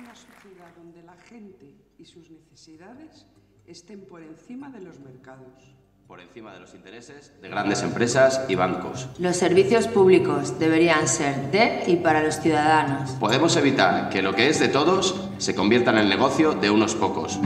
una sociedad donde la gente y sus necesidades estén por encima de los mercados. Por encima de los intereses de grandes empresas y bancos. Los servicios públicos deberían ser de y para los ciudadanos. Podemos evitar que lo que es de todos se convierta en el negocio de unos pocos.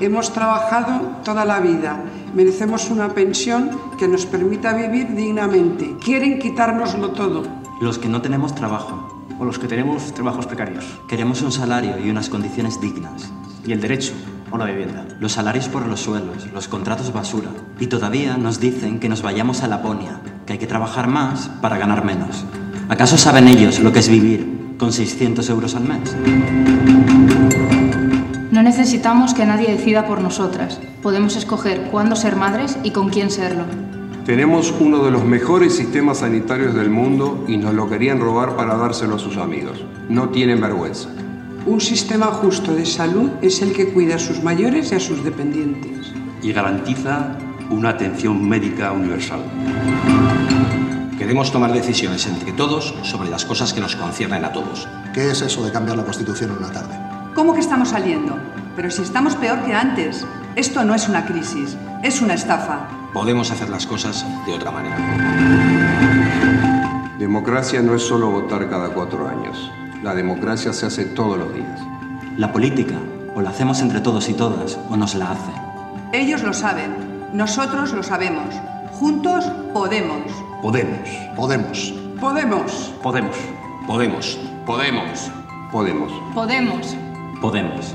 Hemos trabajado toda la vida. Merecemos una pensión que nos permita vivir dignamente. Quieren quitárnoslo todo. Los que no tenemos trabajo o los que tenemos trabajos precarios. Queremos un salario y unas condiciones dignas. Y el derecho a una vivienda. Los salarios por los suelos, los contratos basura. Y todavía nos dicen que nos vayamos a Laponia, que hay que trabajar más para ganar menos. ¿Acaso saben ellos lo que es vivir con 600 euros al mes? No necesitamos que nadie decida por nosotras. Podemos escoger cuándo ser madres y con quién serlo. Tenemos uno de los mejores sistemas sanitarios del mundo y nos lo querían robar para dárselo a sus amigos. No tienen vergüenza. Un sistema justo de salud es el que cuida a sus mayores y a sus dependientes. Y garantiza una atención médica universal. Queremos tomar decisiones entre todos sobre las cosas que nos conciernen a todos. ¿Qué es eso de cambiar la Constitución en una tarde? ¿Cómo que estamos saliendo? Pero si estamos peor que antes. Esto no es una crisis, es una estafa podemos hacer las cosas de otra manera. Democracia no es solo votar cada cuatro años. La democracia se hace todos los días. La política o la hacemos entre todos y todas o nos la hace. Ellos lo saben, nosotros lo sabemos. Juntos Podemos. Podemos. Podemos. Podemos. Podemos. Podemos. Podemos. Podemos. Podemos. Podemos.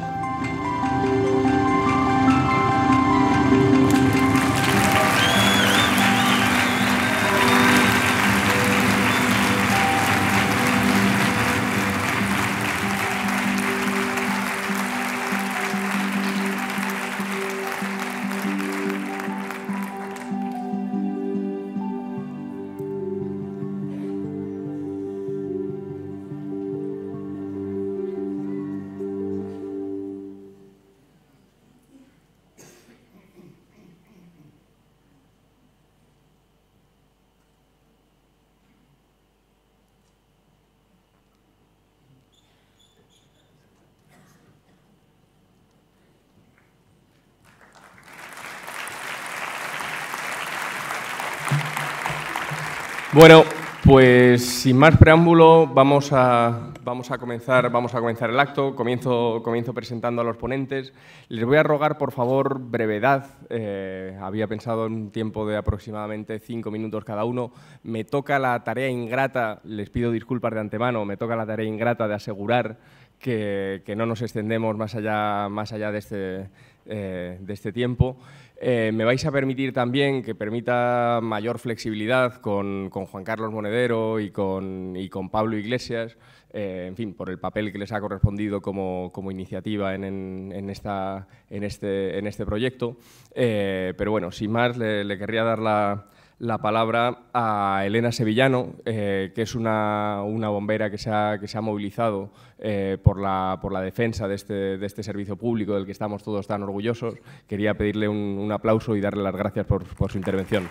Bueno, pues sin más preámbulo, vamos a, vamos a, comenzar, vamos a comenzar el acto. Comienzo, comienzo presentando a los ponentes. Les voy a rogar, por favor, brevedad. Eh, había pensado en un tiempo de aproximadamente cinco minutos cada uno. Me toca la tarea ingrata, les pido disculpas de antemano, me toca la tarea ingrata de asegurar que, no nos extendemos más allá, más allá de, este, eh, de este tiempo. Eh, me vais a permitir también que permita mayor flexibilidad con, Juan Carlos Monedero y con, con Pablo Iglesias, eh, en fin, por el papel que les ha correspondido como, iniciativa en, esta, en, este, en este proyecto. Eh, pero bueno, sin más, le querría dar la, la palabra a Elena Sevillano, eh, que es una, bombera que se ha, movilizado eh, por, la, defensa este, de este, servicio público del que estamos todos tan orgullosos. Quería pedirle un, aplauso y darle las gracias por, su intervención.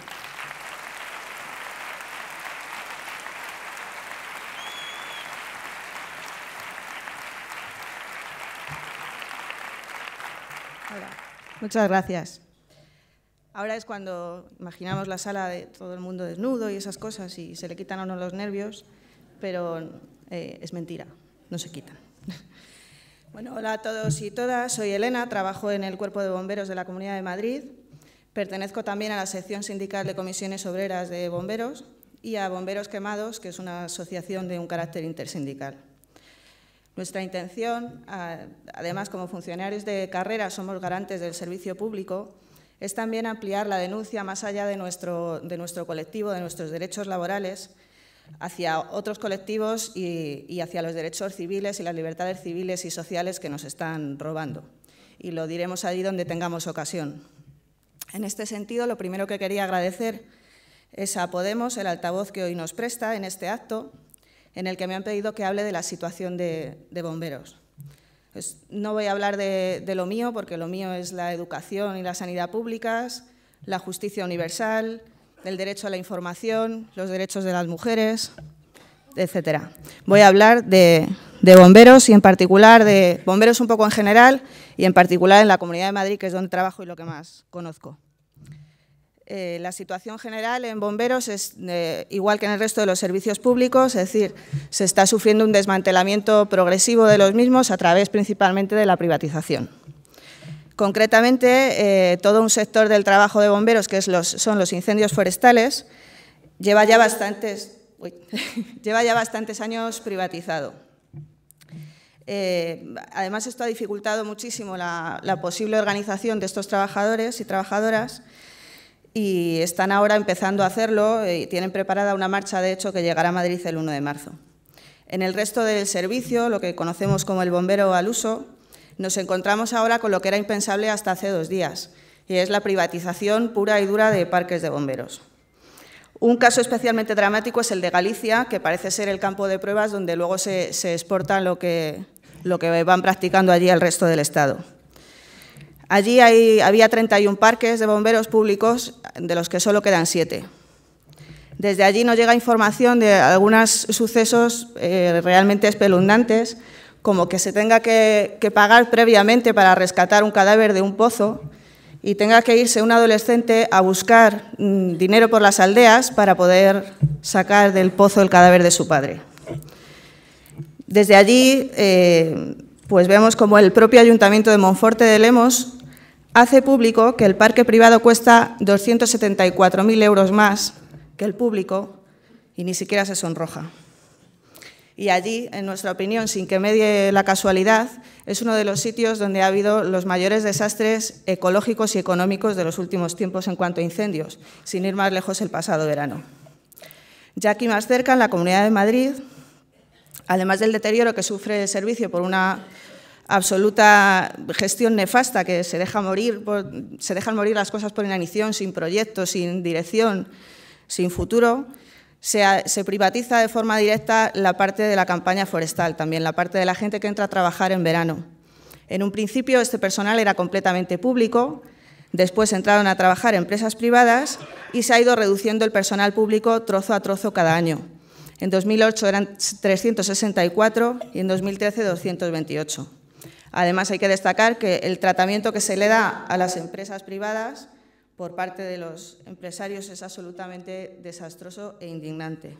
Muchas gracias. Ahora es cuando imaginamos la sala de todo el mundo desnudo y esas cosas y se le quitan a uno los nervios, pero eh, es mentira, no se quitan. Bueno, hola a todos y todas, soy Elena, trabajo en el Cuerpo de Bomberos de la Comunidad de Madrid, pertenezco también a la sección sindical de comisiones obreras de bomberos y a Bomberos Quemados, que es una asociación de un carácter intersindical. Nuestra intención, además como funcionarios de carrera somos garantes del servicio público, es también ampliar la denuncia más allá de nuestro, de nuestro colectivo, de nuestros derechos laborales, hacia otros colectivos y, hacia los derechos civiles y las libertades civiles y sociales que nos están robando. Y lo diremos allí donde tengamos ocasión. En este sentido, lo primero que quería agradecer es a Podemos el altavoz que hoy nos presta en este acto, en el que me han pedido que hable de la situación de bomberos. Pues, no voy a hablar de, lo mío, porque lo mío es la educación y la sanidad públicas, la justicia universal, el derecho a la información, los derechos de las mujeres, etcétera. Voy a hablar de bomberos y en particular de bomberos un poco en general y en particular en la Comunidad de Madrid, que es donde trabajo y lo que más conozco. Eh, la situación general en bomberos es eh, igual que en el resto de los servicios públicos, es decir, se está sufriendo un desmantelamiento progresivo de los mismos a través principalmente de la privatización. Concretamente, eh, todo un sector del trabajo de bomberos, que son los incendios forestales, lleva ya bastantes, lleva ya bastantes años privatizado. además, esto ha dificultado muchísimo la, posible organización de estos trabajadores y trabajadoras y están ahora empezando a hacerlo eh, y tienen preparada una marcha, de hecho, que llegará a Madrid el 1 de marzo. En el resto del servicio, lo que conocemos como el bombero al uso, nos encontramos ahora con lo que era impensable hasta hace dos días, y es la privatización pura y dura de parques de bomberos. Un caso especialmente dramático es el de Galicia, que parece ser el campo de pruebas donde luego se, exporta lo que, lo que van practicando allí al resto del Estado. Allí había 31 parques de bomberos públicos, de los que solo quedan 7. Desde allí nos llega información de algunos sucesos eh, realmente espeluznantes, como que se tenga que, pagar previamente para rescatar un cadáver de un pozo y tenga que irse un adolescente a buscar mm, dinero por las aldeas para poder sacar del pozo el cadáver de su padre. Desde allí eh, pues vemos como el propio Ayuntamiento de Monforte de Lemos hace público que el parque privado cuesta 274.000 euros más que el público y ni siquiera se sonroja. Y allí, en nuestra opinión, sin que medie la casualidad, es uno de los sitios donde ha habido los mayores desastres ecológicos y económicos de los últimos tiempos en cuanto a incendios, sin ir más lejos el pasado verano. Ya aquí más cerca, en la Comunidad de Madrid, además del deterioro que sufre el servicio por una absoluta gestión nefasta que se deja morir se dejan morir las cosas por inanición, sin proyecto, sin dirección, sin futuro, se, privatiza de forma directa la parte de la campaña forestal, también la parte de la gente que entra a trabajar en verano. En un principio este personal era completamente público, después entraron a trabajar empresas privadas y se ha ido reduciendo el personal público trozo a trozo cada año. En 2008 eran 364 y en 2013 228. Además, hay que destacar que el tratamiento que se le da a las empresas privadas por parte de los empresarios es absolutamente desastroso e indignante.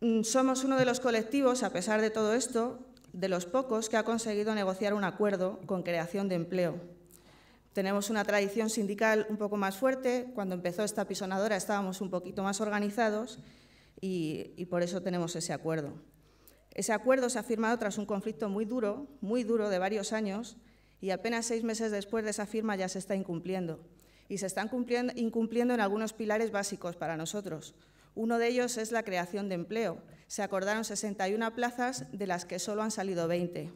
Mm, somos uno de los colectivos, a pesar de todo esto, de los pocos que ha conseguido negociar un acuerdo con creación de empleo. Tenemos una tradición sindical un poco más fuerte, cuando empezó esta pisonadora estábamos un poquito más organizados y, por eso tenemos ese acuerdo. Ese acuerdo se ha firmado tras un conflicto muy duro, muy duro de varios años y apenas seis meses después de esa firma ya se está incumpliendo. Y se están cumpliendo, incumpliendo en algunos pilares básicos para nosotros. Uno de ellos es la creación de empleo. Se acordaron 61 plazas, de las que solo han salido 20.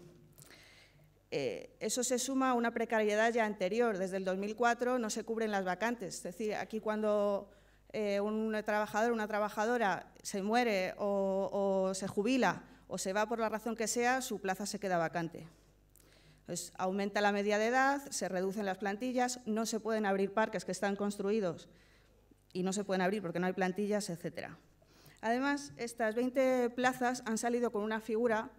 Eh, eso se suma a una precariedad ya anterior. Desde el 2004 no se cubren las vacantes. Es decir, aquí cuando eh, un trabajador, una trabajadora se muere o, se jubila o se va por la razón que sea, su plaza se queda vacante. aumenta la media de edad, se reducen las plantillas, no se pueden abrir parques que están construidos y no se pueden abrir porque no hay plantillas, etc. Además, estas 20 plazas han salido con una figura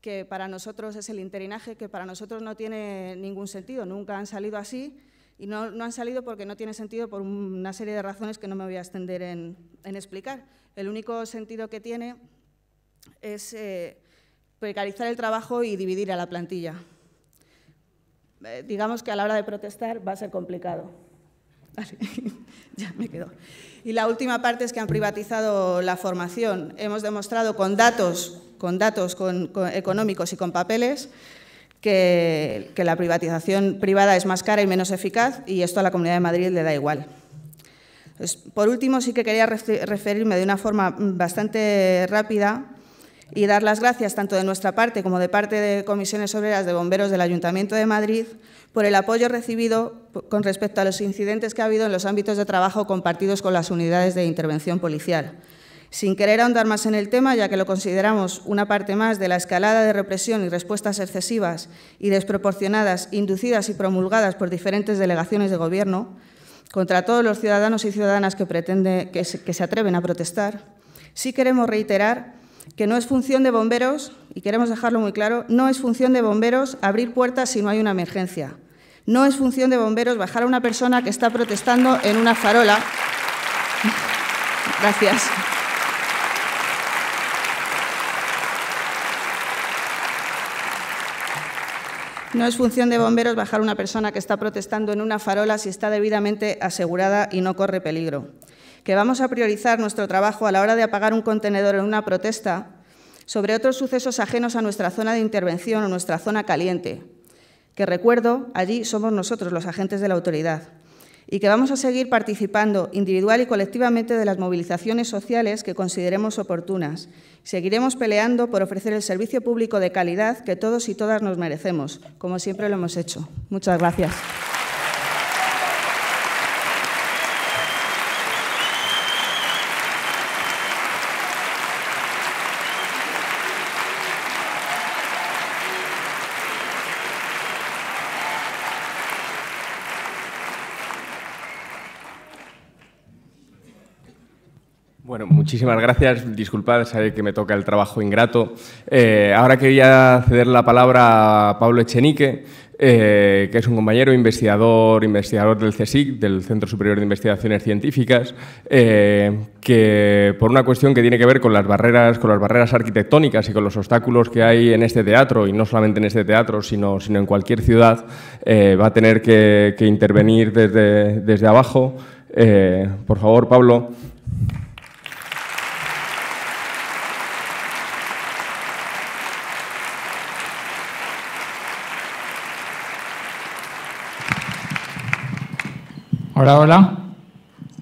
que para nosotros es el interinaje, que para nosotros no tiene ningún sentido, nunca han salido así, y no, han salido porque no tiene sentido por una serie de razones que no me voy a extender en, explicar. El único sentido que tiene es eh, precarizar el trabajo y dividir a la plantilla. Eh, digamos que a la hora de protestar va a ser complicado. ya me quedo. Y la última parte es que han privatizado la formación. Hemos demostrado con datos, con datos económicos y con papeles que, la privatización privada es más cara y menos eficaz y esto a la Comunidad de Madrid le da igual. por último, sí que quería referirme de una forma bastante rápida y dar las gracias tanto de nuestra parte como de parte de comisiones obreras de bomberos del Ayuntamiento de Madrid por el apoyo recibido con respecto a los incidentes que ha habido en los ámbitos de trabajo compartidos con las unidades de intervención policial. Sin querer ahondar más en el tema, ya que lo consideramos una parte más de la escalada de represión y respuestas excesivas y desproporcionadas inducidas y promulgadas por diferentes delegaciones de Gobierno contra todos los ciudadanos y ciudadanas que, que se atreven a protestar, sí queremos reiterar que no es función de bomberos, y queremos dejarlo muy claro, no es función de bomberos abrir puertas si no hay una emergencia. No es función de bomberos bajar a una persona que está protestando en una farola. Gracias. No es función de bomberos bajar una persona que está protestando en una farola si está debidamente asegurada y no corre peligro. Que vamos a priorizar nuestro trabajo a la hora de apagar un contenedor en una protesta sobre otros sucesos ajenos a nuestra zona de intervención o nuestra zona caliente. Que recuerdo, allí somos nosotros los agentes de la autoridad y que vamos a seguir participando individual y colectivamente de las movilizaciones sociales que consideremos oportunas. Seguiremos peleando por ofrecer el servicio público de calidad que todos y todas nos merecemos, como siempre lo hemos hecho. Muchas gracias. Muchísimas gracias. Disculpad, sabéis que me toca el trabajo ingrato. Eh, ahora quería ceder la palabra a Pablo Echenique, eh, que es un compañero investigador, investigador del CSIC, del Centro Superior de Investigaciones Científicas, eh, que por una cuestión que tiene que ver con las barreras, con las barreras arquitectónicas y con los obstáculos que hay en este teatro, y no solamente en este teatro, sino, sino en cualquier ciudad, va a tener que, intervenir desde abajo. por favor, Pablo. Hola, hola.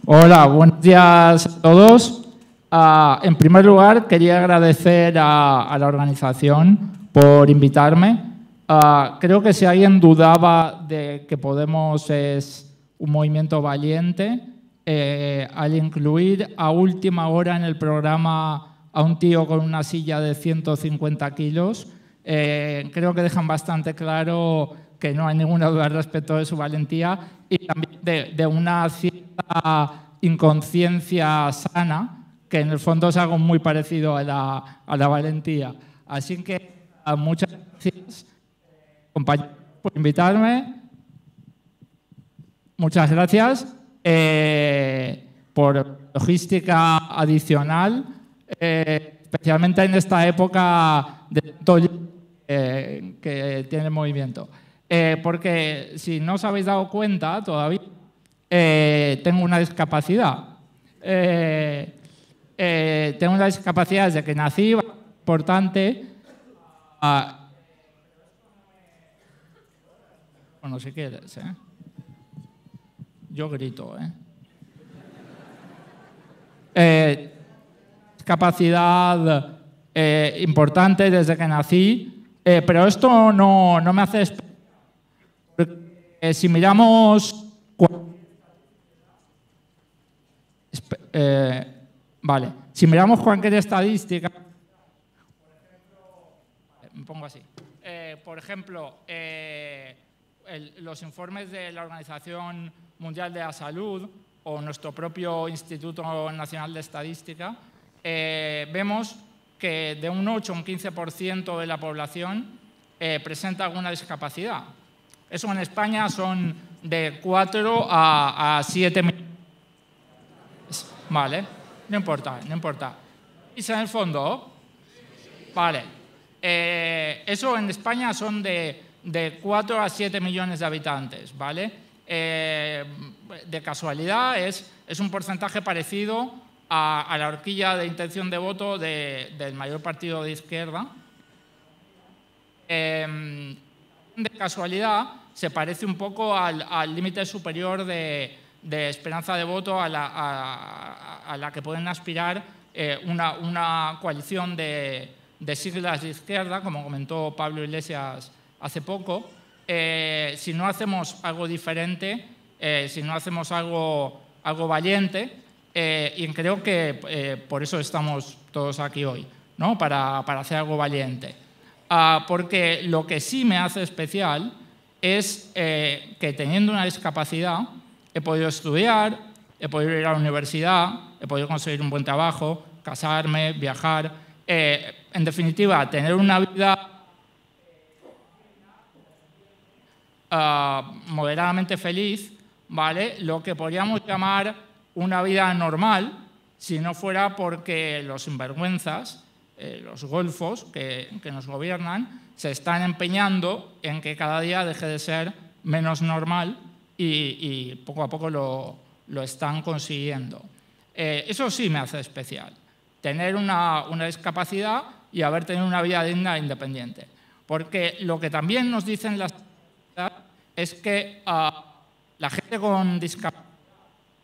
Hola, buenos días a todos. Ah, en primer lugar, quería agradecer a, la organización por invitarme. Ah, creo que si alguien dudaba de que Podemos es un movimiento valiente, eh, al incluir a última hora en el programa a un tío con una silla de 150 kilos, eh, creo que dejan bastante claro que no hay ninguna duda respecto de su valentía y también de, una cierta inconsciencia sana, que en el fondo es algo muy parecido a la, valentía. Así que ah, muchas gracias, por invitarme. Muchas gracias eh, por logística adicional, eh, especialmente en esta época de eh, que tiene el movimiento. Eh, porque si no os habéis dado cuenta todavía, eh, tengo una discapacidad. Eh, tengo una discapacidad desde que nací, importante. Ah, bueno, si quieres, Yo grito, ¿eh? discapacidad importante desde que nací, pero esto no, no me hace eh, si miramos... Eh, vale, si miramos cualquier estadística... pongo así. Eh, por ejemplo, los informes de la Organización Mundial de la Salud o nuestro propio Instituto Nacional de Estadística, vemos que de un 8 a un 15% de la población presenta alguna discapacidad. Eso en España son de 4 a, a 7 millones. Vale, no importa, no importa. ¿Y en el fondo? Vale. Eh, eso en España son de, de 4 a 7 millones de habitantes, ¿vale? Eh, de casualidad es, es un porcentaje parecido a, la horquilla de intención de voto del mayor partido de izquierda. Eh, de casualidad se parece un poco al límite superior de, esperanza de voto a la, que pueden aspirar eh, una, coalición de, siglas de izquierda, como comentó Pablo Iglesias hace poco. Eh, si no hacemos algo diferente, eh, si no hacemos algo, valiente, y creo que por eso estamos todos aquí hoy, ¿no? para, hacer algo valiente. Ah, porque lo que sí me hace especial es eh, que teniendo una discapacidad he podido estudiar, he podido ir a la universidad, he podido conseguir un buen trabajo, casarme, viajar, eh, en definitiva, tener una vida ah, moderadamente feliz, ¿vale? Lo que podríamos llamar una vida normal, si no fuera porque los sinvergüenzas, eh, los golfos que nos gobiernan, se están empeñando en que cada día deje de ser menos normal y, poco a poco lo, están consiguiendo. Eh, eso sí me hace especial, tener una, una discapacidad y haber tenido una vida digna e independiente. Porque lo que también nos dicen las es que ah, la gente con discapacidad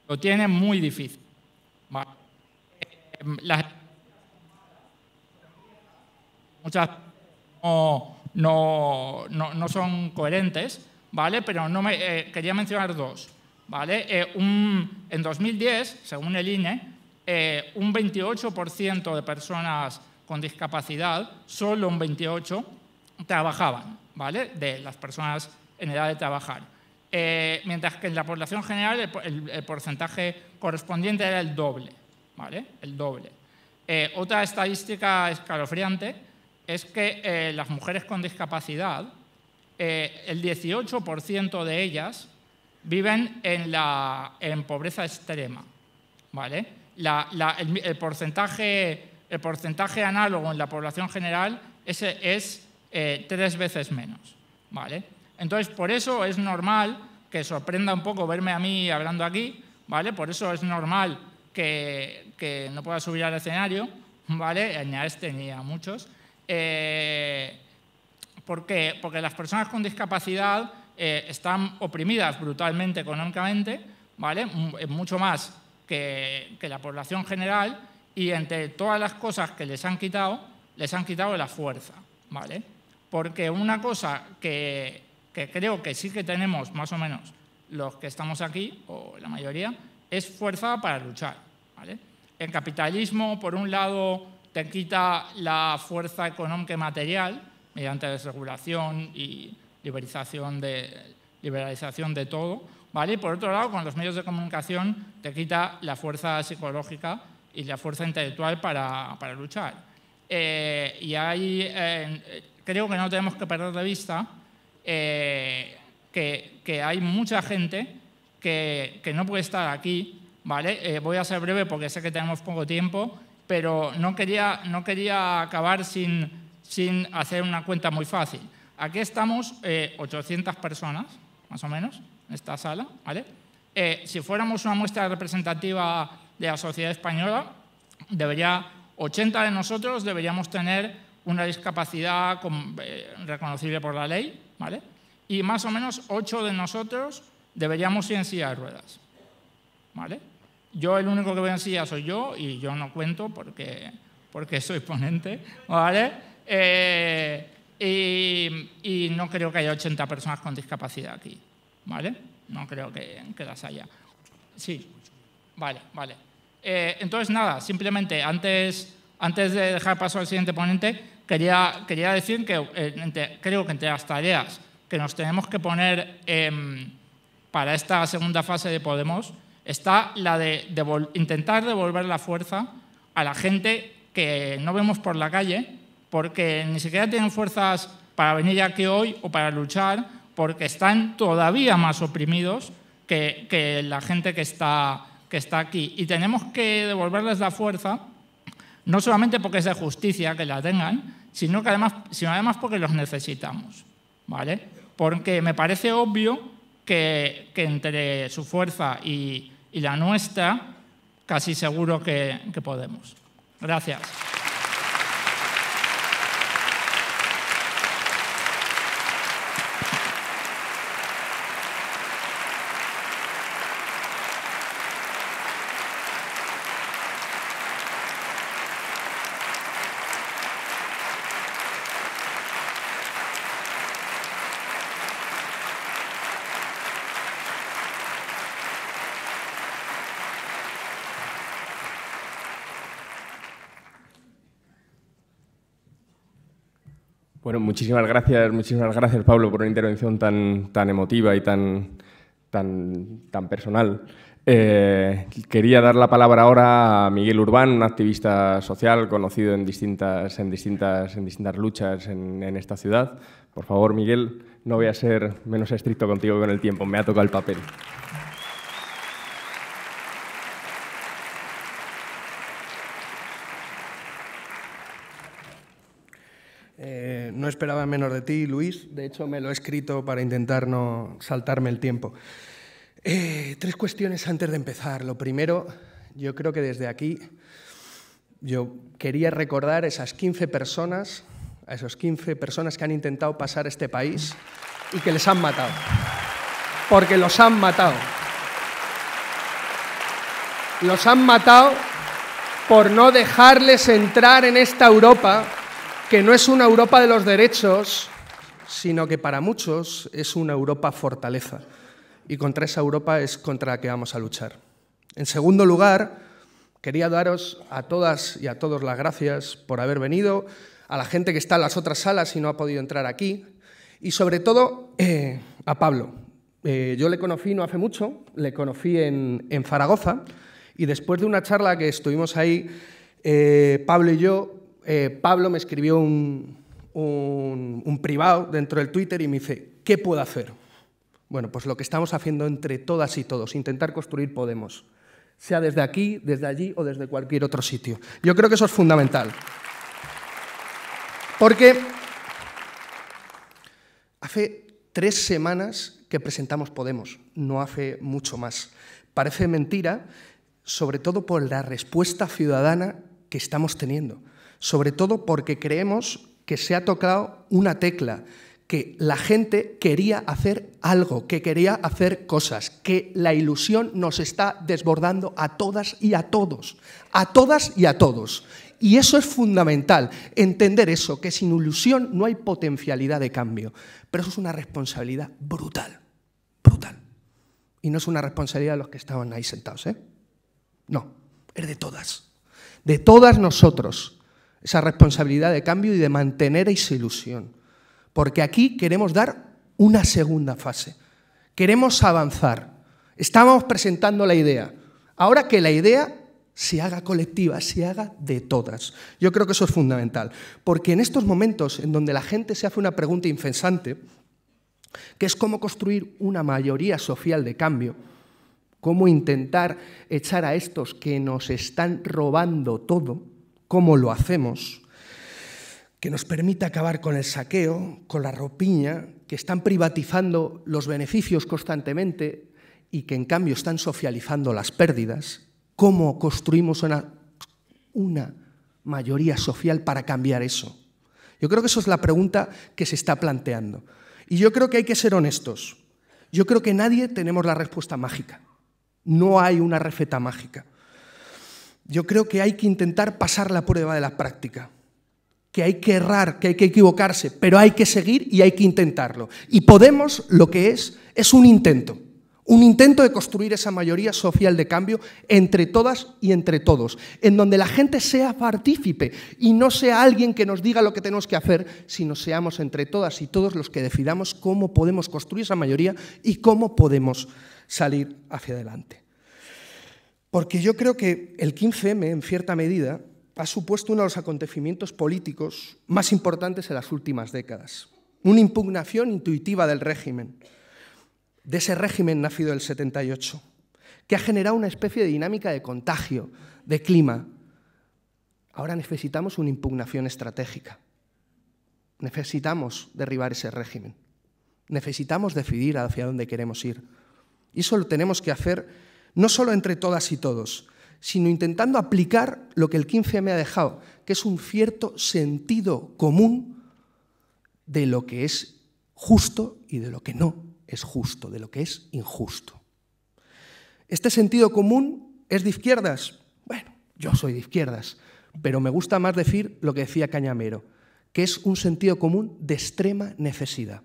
lo tiene muy difícil. Eh, no, no, no son coherentes, ¿vale? Pero no me, eh, quería mencionar dos, ¿vale? Eh, un, en 2010, según el INE, eh, un 28% de personas con discapacidad, solo un 28%, trabajaban, ¿vale? De las personas en edad de trabajar. mientras que en la población general el, porcentaje correspondiente era el doble, ¿vale? El doble. otra estadística escalofriante es que eh, las mujeres con discapacidad, eh, el 18% de ellas viven en, pobreza extrema. ¿vale? el, porcentaje, análogo en la población general es, eh, tres veces menos. ¿vale? Entonces, por eso es normal que sorprenda un poco verme a mí hablando aquí, ¿vale? por eso es normal que, no pueda subir al escenario, ¿vale? ni a este ni a muchos. Eh, ¿Por qué? Porque las personas con discapacidad eh, están oprimidas brutalmente económicamente, ¿vale? Eh, mucho más que, que la población general, y entre todas las cosas que les han quitado, les han quitado la fuerza. ¿vale? Porque una cosa que, que creo que sí que tenemos, más o menos, los que estamos aquí, o la mayoría, es fuerza para luchar. ¿vale? El capitalismo, por un lado, te quita la fuerza económica y material mediante desregulación y liberalización de, todo, ¿vale? Y por otro lado, con los medios de comunicación te quita la fuerza psicológica y la fuerza intelectual para, luchar. Eh, y creo que no tenemos que perder de vista eh, que, hay mucha gente que, no puede estar aquí, ¿vale? Eh, voy a ser breve porque sé que tenemos poco tiempo pero no quería, no quería acabar sin, sin hacer una cuenta muy fácil. Aquí estamos 800 eh, personas, más o menos, en esta sala. ¿vale? Eh, si fuéramos una muestra representativa de la sociedad española, debería, 80 de nosotros deberíamos tener una discapacidad eh, reconocible por la ley, ¿vale? y más o menos 8 de nosotros deberíamos ir en silla de ruedas. ¿vale? Yo el único que voy en silla soy yo y yo no cuento porque, porque soy ponente, ¿vale? Eh, y, no creo que haya 80 personas con discapacidad aquí, ¿vale? No creo que, las haya. Sí, vale, vale. Eh, entonces, nada, simplemente antes, antes de dejar paso al siguiente ponente, quería, quería decir que eh, creo que entre las tareas que nos tenemos que poner em, para esta segunda fase de Podemos Está la de intentar devolver la fuerza a la gente que no vemos por la calle, porque ni siquiera tienen fuerzas para venir aquí hoy o para luchar, porque están todavía más oprimidos que, la gente que está, que está aquí. Y tenemos que devolverles la fuerza, no solamente porque es de justicia que la tengan, sino, que además, sino además porque los necesitamos. ¿vale? Porque me parece obvio que, entre su fuerza y, la nuestra, casi seguro que podemos. Gracias. muchísimas gracias, muchísimas gracias Pablo por una intervención tan, tan emotiva y tan, tan, tan personal. Eh, quería dar la palabra ahora a Miguel Urbán, un activista social conocido en distintas, en distintas, en distintas luchas en, en esta ciudad. Por favor, Miguel, no voy a ser menos estricto contigo con el tiempo, me ha tocado el papel. Eh, no esperaba menos de ti, Luis. De hecho, me lo he escrito para intentar no saltarme el tiempo. Eh, tres cuestiones antes de empezar. Lo primero, yo creo que desde aquí yo quería recordar esas 15 personas, a esas 15 personas que han intentado pasar este país y que les han matado. Porque los han matado. Los han matado por no dejarles entrar en esta Europa que no es una Europa de los derechos, sino que para muchos es una Europa fortaleza. Y contra esa Europa es contra la que vamos a luchar. En segundo lugar, quería daros a todas y a todos las gracias por haber venido, a la gente que está en las otras salas y no ha podido entrar aquí, y sobre todo eh, a Pablo. Eh, yo le conocí no hace mucho, le conocí en, Faragoza, Zaragoza, y después de una charla que estuvimos ahí, eh, Pablo y yo eh, Pablo me escribió un, un, privado dentro del Twitter y me dice, ¿qué puedo hacer? Bueno, pues lo que estamos haciendo entre todas y todos, intentar construir Podemos, sea desde aquí, desde allí o desde cualquier otro sitio. Yo creo que eso es fundamental. Porque hace tres semanas que presentamos Podemos, no hace mucho más. Parece mentira, sobre todo por la respuesta ciudadana que estamos teniendo sobre todo porque creemos que se ha tocado una tecla, que la gente quería hacer algo, que quería hacer cosas, que la ilusión nos está desbordando a todas y a todos, a todas y a todos. Y eso es fundamental, entender eso, que sin ilusión no hay potencialidad de cambio. Pero eso es una responsabilidad brutal, brutal. Y no es una responsabilidad de los que estaban ahí sentados, ¿eh? No, es de todas, de todas nosotros esa responsabilidad de cambio y de mantener esa ilusión. Porque aquí queremos dar una segunda fase. Queremos avanzar. Estábamos presentando la idea. Ahora que la idea se haga colectiva, se haga de todas. Yo creo que eso es fundamental. Porque en estos momentos en donde la gente se hace una pregunta infensante, que es cómo construir una mayoría social de cambio, cómo intentar echar a estos que nos están robando todo, cómo lo hacemos, que nos permita acabar con el saqueo, con la ropiña, que están privatizando los beneficios constantemente y que en cambio están socializando las pérdidas, cómo construimos una, una mayoría social para cambiar eso. Yo creo que eso es la pregunta que se está planteando. Y yo creo que hay que ser honestos. Yo creo que nadie tenemos la respuesta mágica. No hay una receta mágica yo creo que hay que intentar pasar la prueba de la práctica, que hay que errar, que hay que equivocarse, pero hay que seguir y hay que intentarlo. Y Podemos lo que es es un intento, un intento de construir esa mayoría social de cambio entre todas y entre todos, en donde la gente sea partícipe y no sea alguien que nos diga lo que tenemos que hacer, sino seamos entre todas y todos los que decidamos cómo podemos construir esa mayoría y cómo podemos salir hacia adelante. Porque yo creo que el 15M, en cierta medida, ha supuesto uno de los acontecimientos políticos más importantes en las últimas décadas. Una impugnación intuitiva del régimen, de ese régimen nacido del 78, que ha generado una especie de dinámica de contagio, de clima. Ahora necesitamos una impugnación estratégica. Necesitamos derribar ese régimen. Necesitamos decidir hacia dónde queremos ir. Y eso lo tenemos que hacer no solo entre todas y todos, sino intentando aplicar lo que el 15 me ha dejado, que es un cierto sentido común de lo que es justo y de lo que no es justo, de lo que es injusto. Este sentido común es de izquierdas. Bueno, yo soy de izquierdas, pero me gusta más decir lo que decía Cañamero, que es un sentido común de extrema necesidad.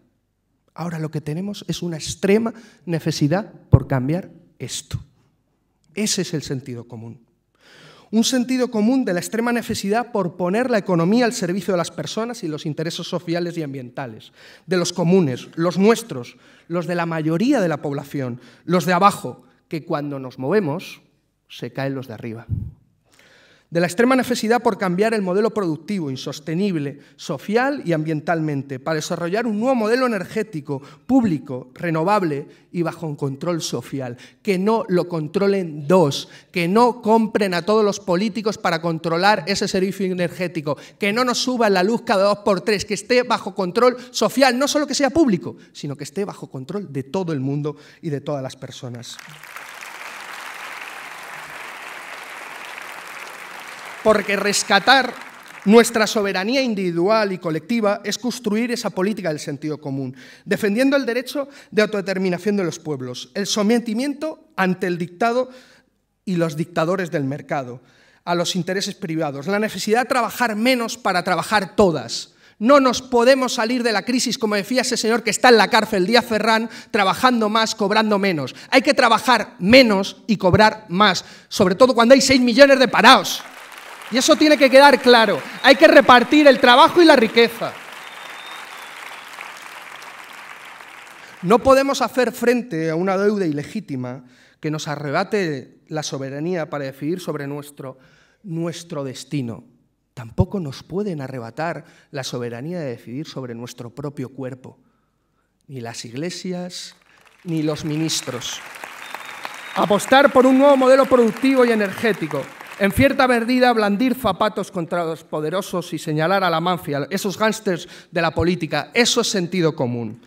Ahora lo que tenemos es una extrema necesidad por cambiar esto. Ese es el sentido común. Un sentido común de la extrema necesidad por poner la economía al servicio de las personas y los intereses sociales y ambientales, de los comunes, los nuestros, los de la mayoría de la población, los de abajo, que cuando nos movemos se caen los de arriba de la extrema necesidad por cambiar el modelo productivo insostenible, social y ambientalmente, para desarrollar un nuevo modelo energético, público, renovable y bajo un control social. Que no lo controlen dos, que no compren a todos los políticos para controlar ese servicio energético, que no nos suba la luz cada dos por tres, que esté bajo control social, no solo que sea público, sino que esté bajo control de todo el mundo y de todas las personas. porque rescatar nuestra soberanía individual y colectiva es construir esa política del sentido común, defendiendo el derecho de autodeterminación de los pueblos, el sometimiento ante el dictado y los dictadores del mercado, a los intereses privados, la necesidad de trabajar menos para trabajar todas. No nos podemos salir de la crisis, como decía ese señor que está en la cárcel, Díaz Ferrán, trabajando más, cobrando menos. Hay que trabajar menos y cobrar más, sobre todo cuando hay 6 millones de parados. Y eso tiene que quedar claro. Hay que repartir el trabajo y la riqueza. No podemos hacer frente a una deuda ilegítima que nos arrebate la soberanía para decidir sobre nuestro, nuestro destino. Tampoco nos pueden arrebatar la soberanía de decidir sobre nuestro propio cuerpo, ni las iglesias, ni los ministros. Apostar por un nuevo modelo productivo y energético, en cierta medida, blandir zapatos contra los poderosos y señalar a la mafia, esos gángsters de la política, eso es sentido común.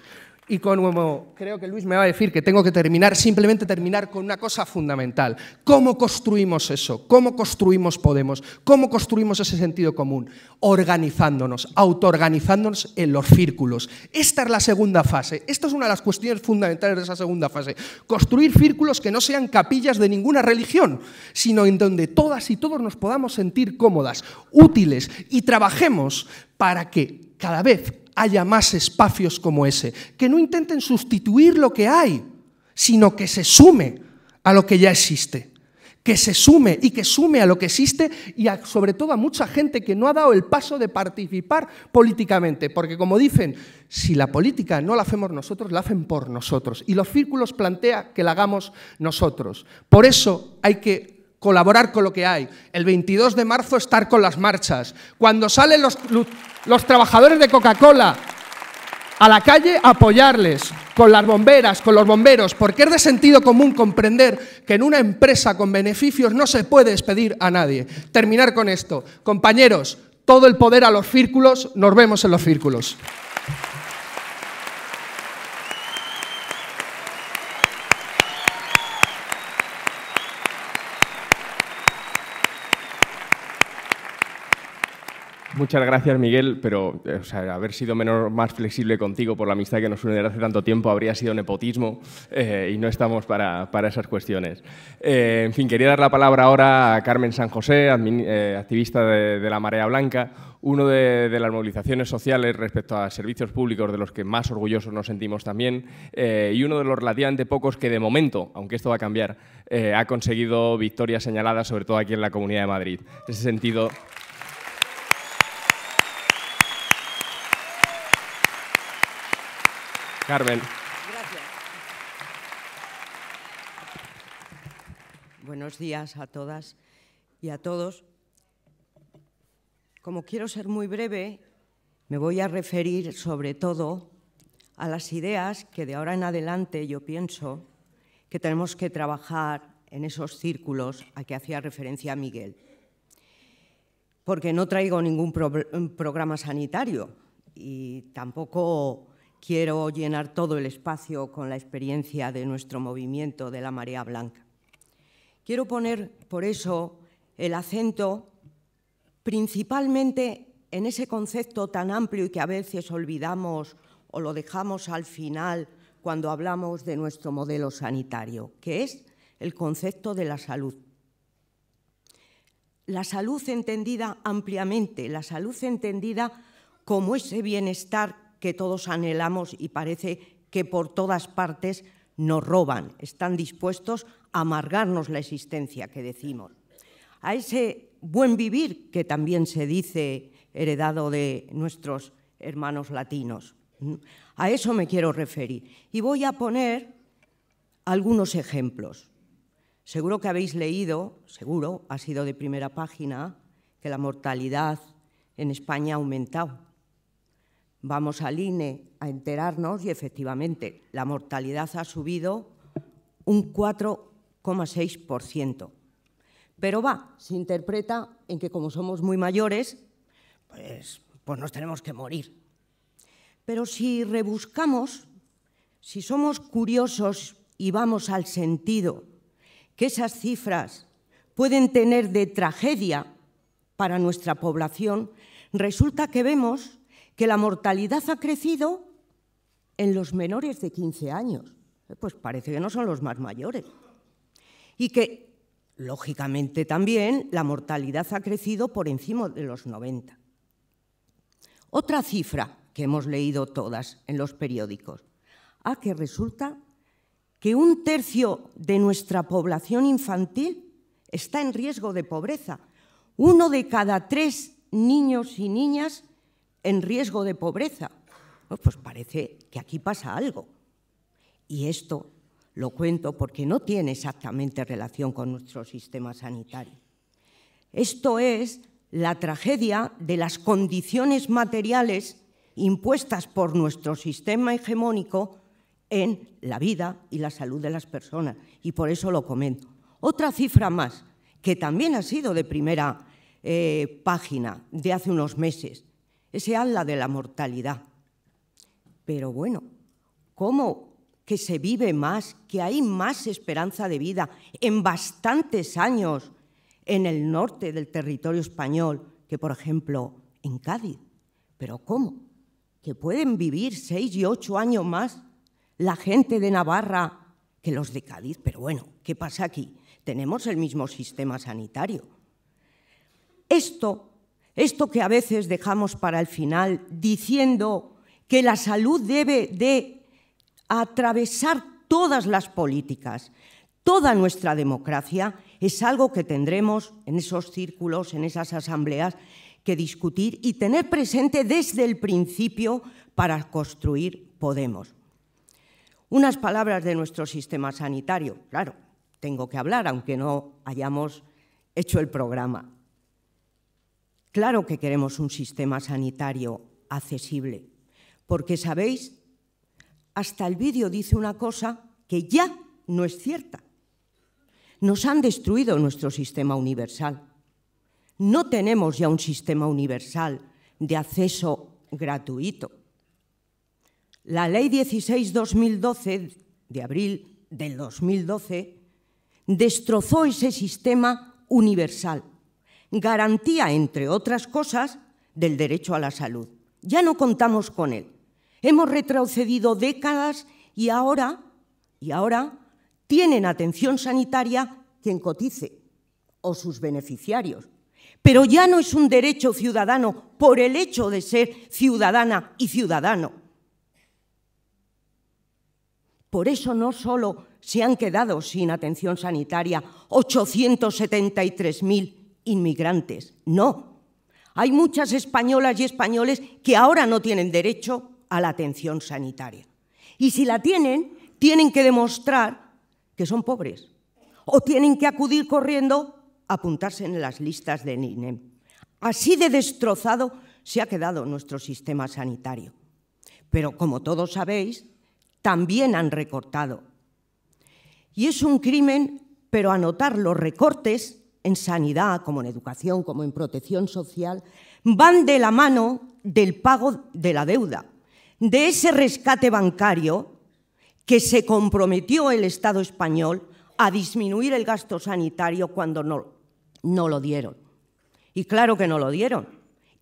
Y como creo que Luis me va a decir que tengo que terminar, simplemente terminar con una cosa fundamental. ¿Cómo construimos eso? ¿Cómo construimos Podemos? ¿Cómo construimos ese sentido común? Organizándonos, autoorganizándonos en los círculos. Esta es la segunda fase. Esta es una de las cuestiones fundamentales de esa segunda fase. Construir círculos que no sean capillas de ninguna religión, sino en donde todas y todos nos podamos sentir cómodas, útiles y trabajemos para que cada vez haya más espacios como ese, que no intenten sustituir lo que hay, sino que se sume a lo que ya existe, que se sume y que sume a lo que existe y sobre todo a mucha gente que no ha dado el paso de participar políticamente, porque como dicen, si la política no la hacemos nosotros, la hacen por nosotros y los círculos plantea que la hagamos nosotros. Por eso hay que colaborar con lo que hay. El 22 de marzo estar con las marchas. Cuando salen los, los trabajadores de Coca-Cola a la calle, apoyarles con las bomberas, con los bomberos, porque es de sentido común comprender que en una empresa con beneficios no se puede despedir a nadie. Terminar con esto. Compañeros, todo el poder a los círculos, nos vemos en los círculos. Muchas gracias, Miguel, pero eh, haber sido menor, más flexible contigo por la amistad que nos une desde hace tanto tiempo habría sido nepotismo eh, y no estamos para, para esas cuestiones. Eh, en fin, quería dar la palabra ahora a Carmen San José, activista de, la Marea Blanca, uno de, de, las movilizaciones sociales respecto a servicios públicos de los que más orgullosos nos sentimos también y uno de los relativamente pocos que de momento, aunque esto va a cambiar, ha conseguido victorias señaladas, sobre todo aquí en la Comunidad de Madrid. En ese sentido... Carmen. Gracias. Buenos días a todas y a todos. Como quiero ser muy breve, me voy a referir sobre todo a las ideas que de ahora en adelante yo pienso que tenemos que trabajar en esos círculos a que hacía referencia Miguel. Porque no traigo ningún programa sanitario y tampoco quiero llenar todo el espacio con la experiencia de nuestro movimiento de la marea blanca. Quiero poner, por eso, el acento principalmente en ese concepto tan amplio y que a veces olvidamos o lo dejamos al final cuando hablamos de nuestro modelo sanitario, que es el concepto de la salud. La salud entendida ampliamente, la salud entendida como ese bienestar que todos anhelamos y parece que por todas partes nos roban, están dispuestos a amargarnos la existencia que decimos. A ese buen vivir que también se dice heredado de nuestros hermanos latinos. A eso me quiero referir. Y voy a poner algunos ejemplos. Seguro que habéis leído, seguro, ha sido de primera página, que la mortalidad en España ha aumentado Vamos al INE a enterarnos y efectivamente la mortalidad ha subido un 4,6%. Pero va, se interpreta en que como somos muy mayores, pues, pues nos tenemos que morir. Pero si rebuscamos, si somos curiosos y vamos al sentido que esas cifras pueden tener de tragedia para nuestra población, resulta que vemos que la mortalidad ha crecido en los menores de 15 años. Eh, pues parece que no son los más mayores. Y que, lógicamente también, la mortalidad ha crecido por encima de los 90. Otra cifra que hemos leído todas en los periódicos. A ah, que resulta que un tercio de nuestra población infantil está en riesgo de pobreza. Uno de cada tres niños y niñas en riesgo de pobreza. Pues parece que aquí pasa algo. Y esto lo cuento porque no tiene exactamente relación con nuestro sistema sanitario. Esto es la tragedia de las condiciones materiales impuestas por nuestro sistema hegemónico en la vida y la salud de las personas. Y por eso lo comento. Otra cifra más, que también ha sido de primera eh, página de hace unos meses, ese habla de la mortalidad. Pero bueno, ¿cómo que se vive más, que hay más esperanza de vida en bastantes años en el norte del territorio español que, por ejemplo, en Cádiz? ¿Pero cómo? ¿Que pueden vivir seis y ocho años más la gente de Navarra que los de Cádiz? Pero bueno, ¿qué pasa aquí? Tenemos el mismo sistema sanitario. Esto esto que a veces dejamos para el final, diciendo que la salud debe de atravesar todas las políticas, toda nuestra democracia, es algo que tendremos en esos círculos, en esas asambleas, que discutir y tener presente desde el principio para construir Podemos. Unas palabras de nuestro sistema sanitario. Claro, tengo que hablar, aunque no hayamos hecho el programa. Claro que queremos un sistema sanitario accesible, porque sabéis, hasta el vídeo dice una cosa que ya no es cierta. Nos han destruido nuestro sistema universal. No tenemos ya un sistema universal de acceso gratuito. La Ley 16-2012, de abril del 2012, destrozó ese sistema universal garantía, entre otras cosas, del derecho a la salud. Ya no contamos con él. Hemos retrocedido décadas y ahora, y ahora tienen atención sanitaria quien cotice o sus beneficiarios. Pero ya no es un derecho ciudadano por el hecho de ser ciudadana y ciudadano. Por eso no solo se han quedado sin atención sanitaria 873.000 inmigrantes. No. Hay muchas españolas y españoles que ahora no tienen derecho a la atención sanitaria. Y si la tienen, tienen que demostrar que son pobres o tienen que acudir corriendo a apuntarse en las listas de NINEM. Así de destrozado se ha quedado nuestro sistema sanitario. Pero como todos sabéis, también han recortado. Y es un crimen, pero anotar los recortes en sanidad, como en educación, como en protección social, van de la mano del pago de la deuda, de ese rescate bancario que se comprometió el Estado español a disminuir el gasto sanitario cuando no, lo dieron. Y claro que no lo dieron.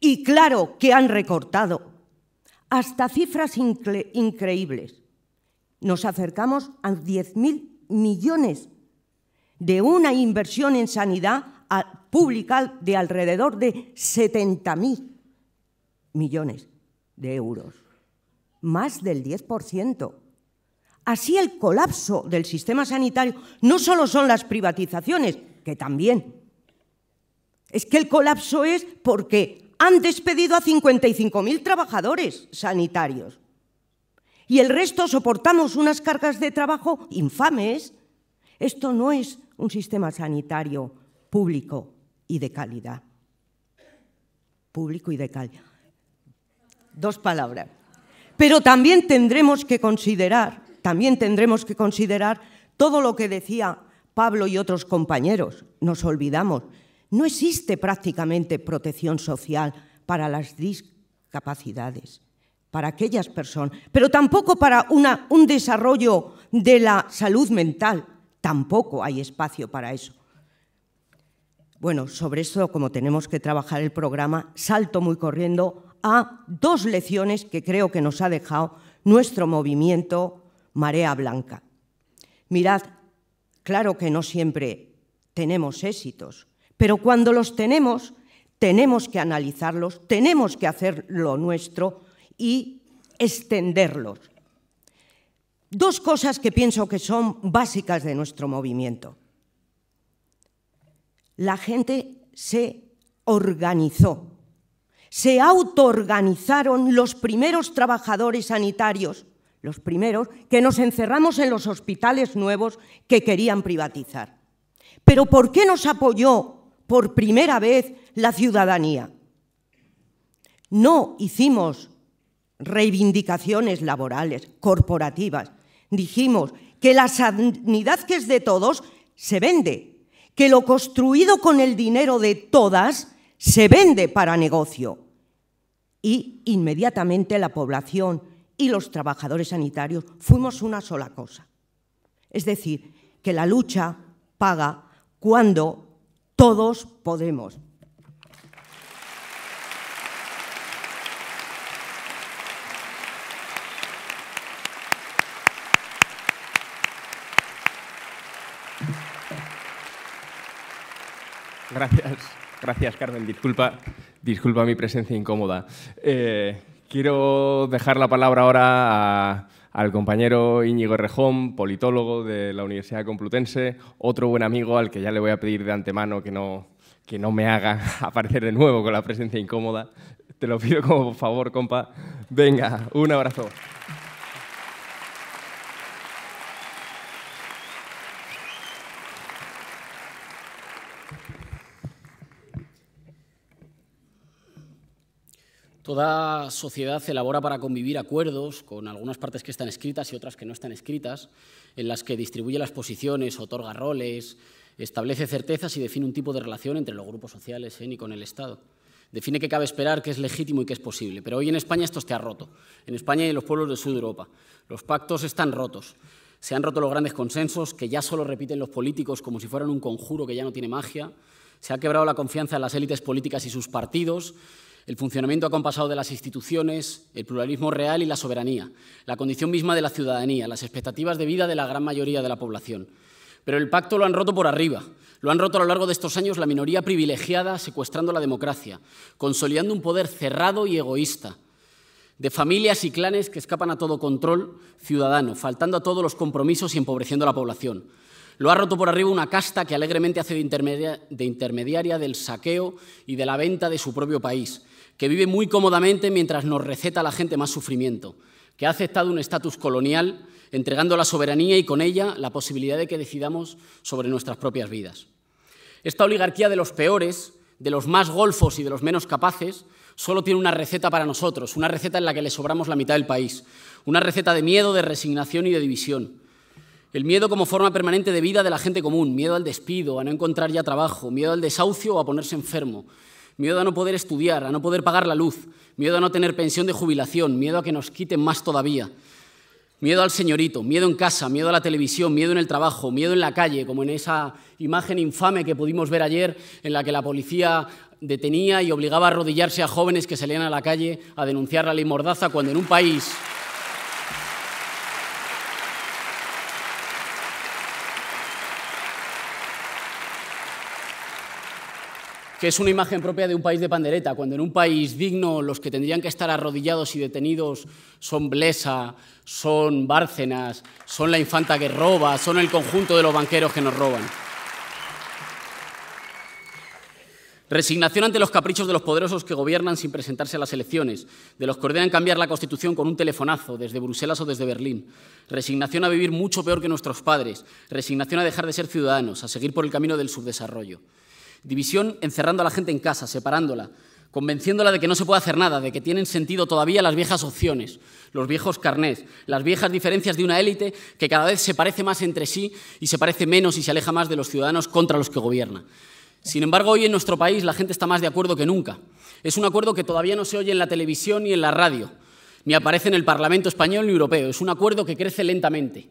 Y claro que han recortado hasta cifras increíbles. Nos acercamos a 10.000 millones de una inversión en sanidad pública de alrededor de mil millones de euros, más del 10%. Así el colapso del sistema sanitario no solo son las privatizaciones, que también. Es que el colapso es porque han despedido a mil trabajadores sanitarios y el resto soportamos unas cargas de trabajo infames. Esto no es un sistema sanitario público y de calidad. Público y de calidad. Dos palabras. Pero también tendremos que considerar, también tendremos que considerar todo lo que decía Pablo y otros compañeros. Nos olvidamos. No existe prácticamente protección social para las discapacidades, para aquellas personas, pero tampoco para un desarrollo de la salud mental tampoco hay espacio para eso. Bueno, sobre eso, como tenemos que trabajar el programa, salto muy corriendo a dos lecciones que creo que nos ha dejado nuestro movimiento Marea Blanca. Mirad, claro que no siempre tenemos éxitos, pero cuando los tenemos, tenemos que analizarlos, tenemos que hacer lo nuestro y extenderlos dos cosas que pienso que son básicas de nuestro movimiento. La gente se organizó, se autoorganizaron los primeros trabajadores sanitarios, los primeros que nos encerramos en los hospitales nuevos que querían privatizar. Pero ¿por qué nos apoyó por primera vez la ciudadanía? No hicimos reivindicaciones laborales, corporativas, Dijimos que la sanidad que es de todos se vende, que lo construido con el dinero de todas se vende para negocio. Y inmediatamente la población y los trabajadores sanitarios fuimos una sola cosa. Es decir, que la lucha paga cuando todos podemos. Gracias, gracias Carmen. Disculpa, disculpa mi presencia incómoda. Eh, quiero dejar la palabra ahora al compañero Íñigo Rejón, politólogo de la Universidad Complutense, otro buen amigo al que ya le voy a pedir de antemano que no, que no me haga aparecer de nuevo con la presencia incómoda. Te lo pido como favor, compa. Venga, un abrazo. Toda sociedad elabora para convivir acuerdos con algunas partes que están escritas y otras que no están escritas, en las que distribuye las posiciones, otorga roles, establece certezas y define un tipo de relación entre los grupos sociales y eh, con el Estado. Define qué cabe esperar, qué es legítimo y qué es posible. Pero hoy en España esto está roto. En España y en los pueblos del sur de Europa. Los pactos están rotos. Se han roto los grandes consensos que ya solo repiten los políticos como si fueran un conjuro que ya no tiene magia. Se ha quebrado la confianza en las élites políticas y sus partidos el funcionamiento acompasado de las instituciones, el pluralismo real y la soberanía, la condición misma de la ciudadanía, las expectativas de vida de la gran mayoría de la población. Pero el pacto lo han roto por arriba. Lo han roto a lo largo de estos años la minoría privilegiada secuestrando la democracia, consolidando un poder cerrado y egoísta, de familias y clanes que escapan a todo control ciudadano, faltando a todos los compromisos y empobreciendo a la población. Lo ha roto por arriba una casta que alegremente hace de, intermediaria del saqueo y de la venta de su propio país, que vive muy cómodamente mientras nos receta a la gente más sufrimiento, que ha aceptado un estatus colonial, entregando la soberanía y con ella la posibilidad de que decidamos sobre nuestras propias vidas. Esta oligarquía de los peores, de los más golfos y de los menos capaces, solo tiene una receta para nosotros, una receta en la que le sobramos la mitad del país, una receta de miedo, de resignación y de división. El miedo como forma permanente de vida de la gente común, miedo al despido, a no encontrar ya trabajo, miedo al desahucio o a ponerse enfermo, miedo a no poder estudiar, a no poder pagar la luz, miedo a no tener pensión de jubilación, miedo a que nos quiten más todavía, miedo al señorito, miedo en casa, miedo a la televisión, miedo en el trabajo, miedo en la calle, como en esa imagen infame que pudimos ver ayer en la que la policía detenía y obligaba a arrodillarse a jóvenes que salían a la calle a denunciar la ley mordaza cuando en un país es una imagen propia de un país de pandereta, cuando en un país digno los que tendrían que estar arrodillados y detenidos son Blesa, son Bárcenas, son la infanta que roba, son el conjunto de los banqueros que nos roban. Resignación ante los caprichos de los poderosos que gobiernan sin presentarse a las elecciones, de los que ordenan cambiar la Constitución con un telefonazo desde Bruselas o desde Berlín. Resignación a vivir mucho peor que nuestros padres. Resignación a dejar de ser ciudadanos, a seguir por el camino del subdesarrollo. División encerrando a la gente en casa, separándola, convenciéndola de que no se puede hacer nada, de que tienen sentido todavía las viejas opciones, los viejos carnés, las viejas diferencias de una élite que cada vez se parece más entre sí y se parece menos y se aleja más de los ciudadanos contra los que gobierna. Sin embargo, hoy en nuestro país la gente está más de acuerdo que nunca. Es un acuerdo que todavía no se oye en la televisión ni en la radio, ni aparece en el Parlamento español ni europeo. Es un acuerdo que crece lentamente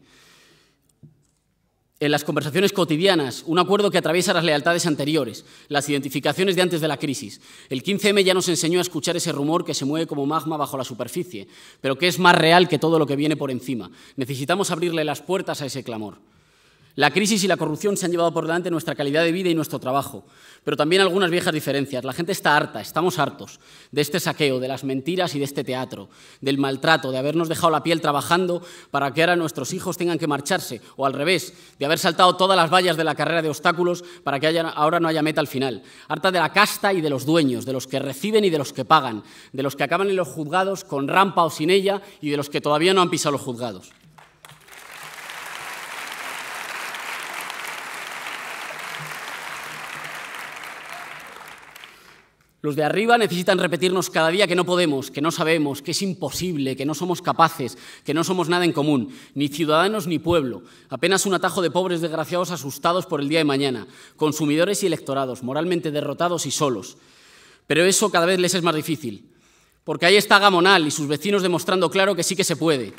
en las conversaciones cotidianas, un acuerdo que atraviesa las lealtades anteriores, las identificaciones de antes de la crisis. El 15M ya nos enseñó a escuchar ese rumor que se mueve como magma bajo la superficie, pero que es más real que todo lo que viene por encima. Necesitamos abrirle las puertas a ese clamor. La crisis y la corrupción se han llevado por delante nuestra calidad de vida y nuestro trabajo, pero también algunas viejas diferencias. La gente está harta, estamos hartos de este saqueo, de las mentiras y de este teatro, del maltrato, de habernos dejado la piel trabajando para que ahora nuestros hijos tengan que marcharse, o al revés, de haber saltado todas las vallas de la carrera de obstáculos para que ahora no haya meta al final. Harta de la casta y de los dueños, de los que reciben y de los que pagan, de los que acaban en los juzgados con rampa o sin ella y de los que todavía no han pisado los juzgados. Los de arriba necesitan repetirnos cada día que no podemos, que no sabemos, que es imposible, que no somos capaces, que no somos nada en común, ni ciudadanos ni pueblo, apenas un atajo de pobres desgraciados asustados por el día de mañana, consumidores y electorados, moralmente derrotados y solos. Pero eso cada vez les es más difícil, porque ahí está Gamonal y sus vecinos demostrando claro que sí que se puede.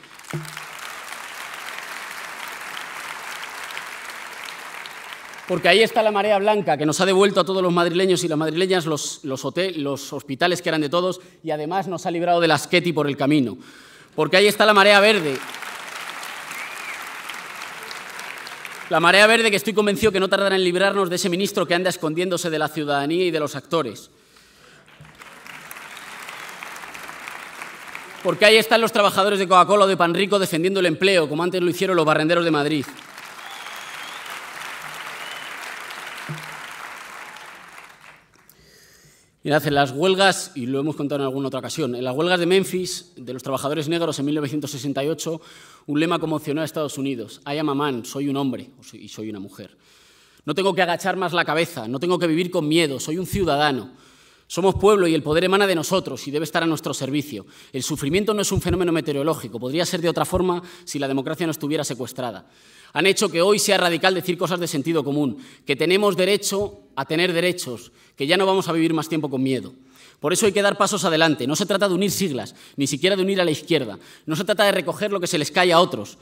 porque ahí está la marea blanca que nos ha devuelto a todos los madrileños y las madrileñas los, los hospitales que eran de todos y además nos ha librado de las Keti por el camino. Porque ahí está la marea verde. La marea verde que estoy convencido que no tardará en librarnos de ese ministro que anda escondiéndose de la ciudadanía y de los actores. Porque ahí están los trabajadores de Coca-Cola o de Panrico defendiendo el empleo, como antes lo hicieron los barrenderos de Madrid. Mirad, en las huelgas, y lo hemos contado en alguna otra ocasión, en las huelgas de Memphis, de los trabajadores negros en 1968, un lema conmocionó a Estados Unidos. I am a soy un hombre y soy una mujer. No tengo que agachar más la cabeza, no tengo que vivir con miedo, soy un ciudadano. Somos pueblo y el poder emana de nosotros y debe estar a nuestro servicio. El sufrimiento no es un fenómeno meteorológico, podría ser de otra forma si la democracia no estuviera secuestrada han hecho que hoy sea radical decir cosas de sentido común, que tenemos derecho a tener derechos, que ya no vamos a vivir más tiempo con miedo. Por eso hay que dar pasos adelante. No se trata de unir siglas, ni siquiera de unir a la izquierda. No se trata de recoger lo que se les cae a otros,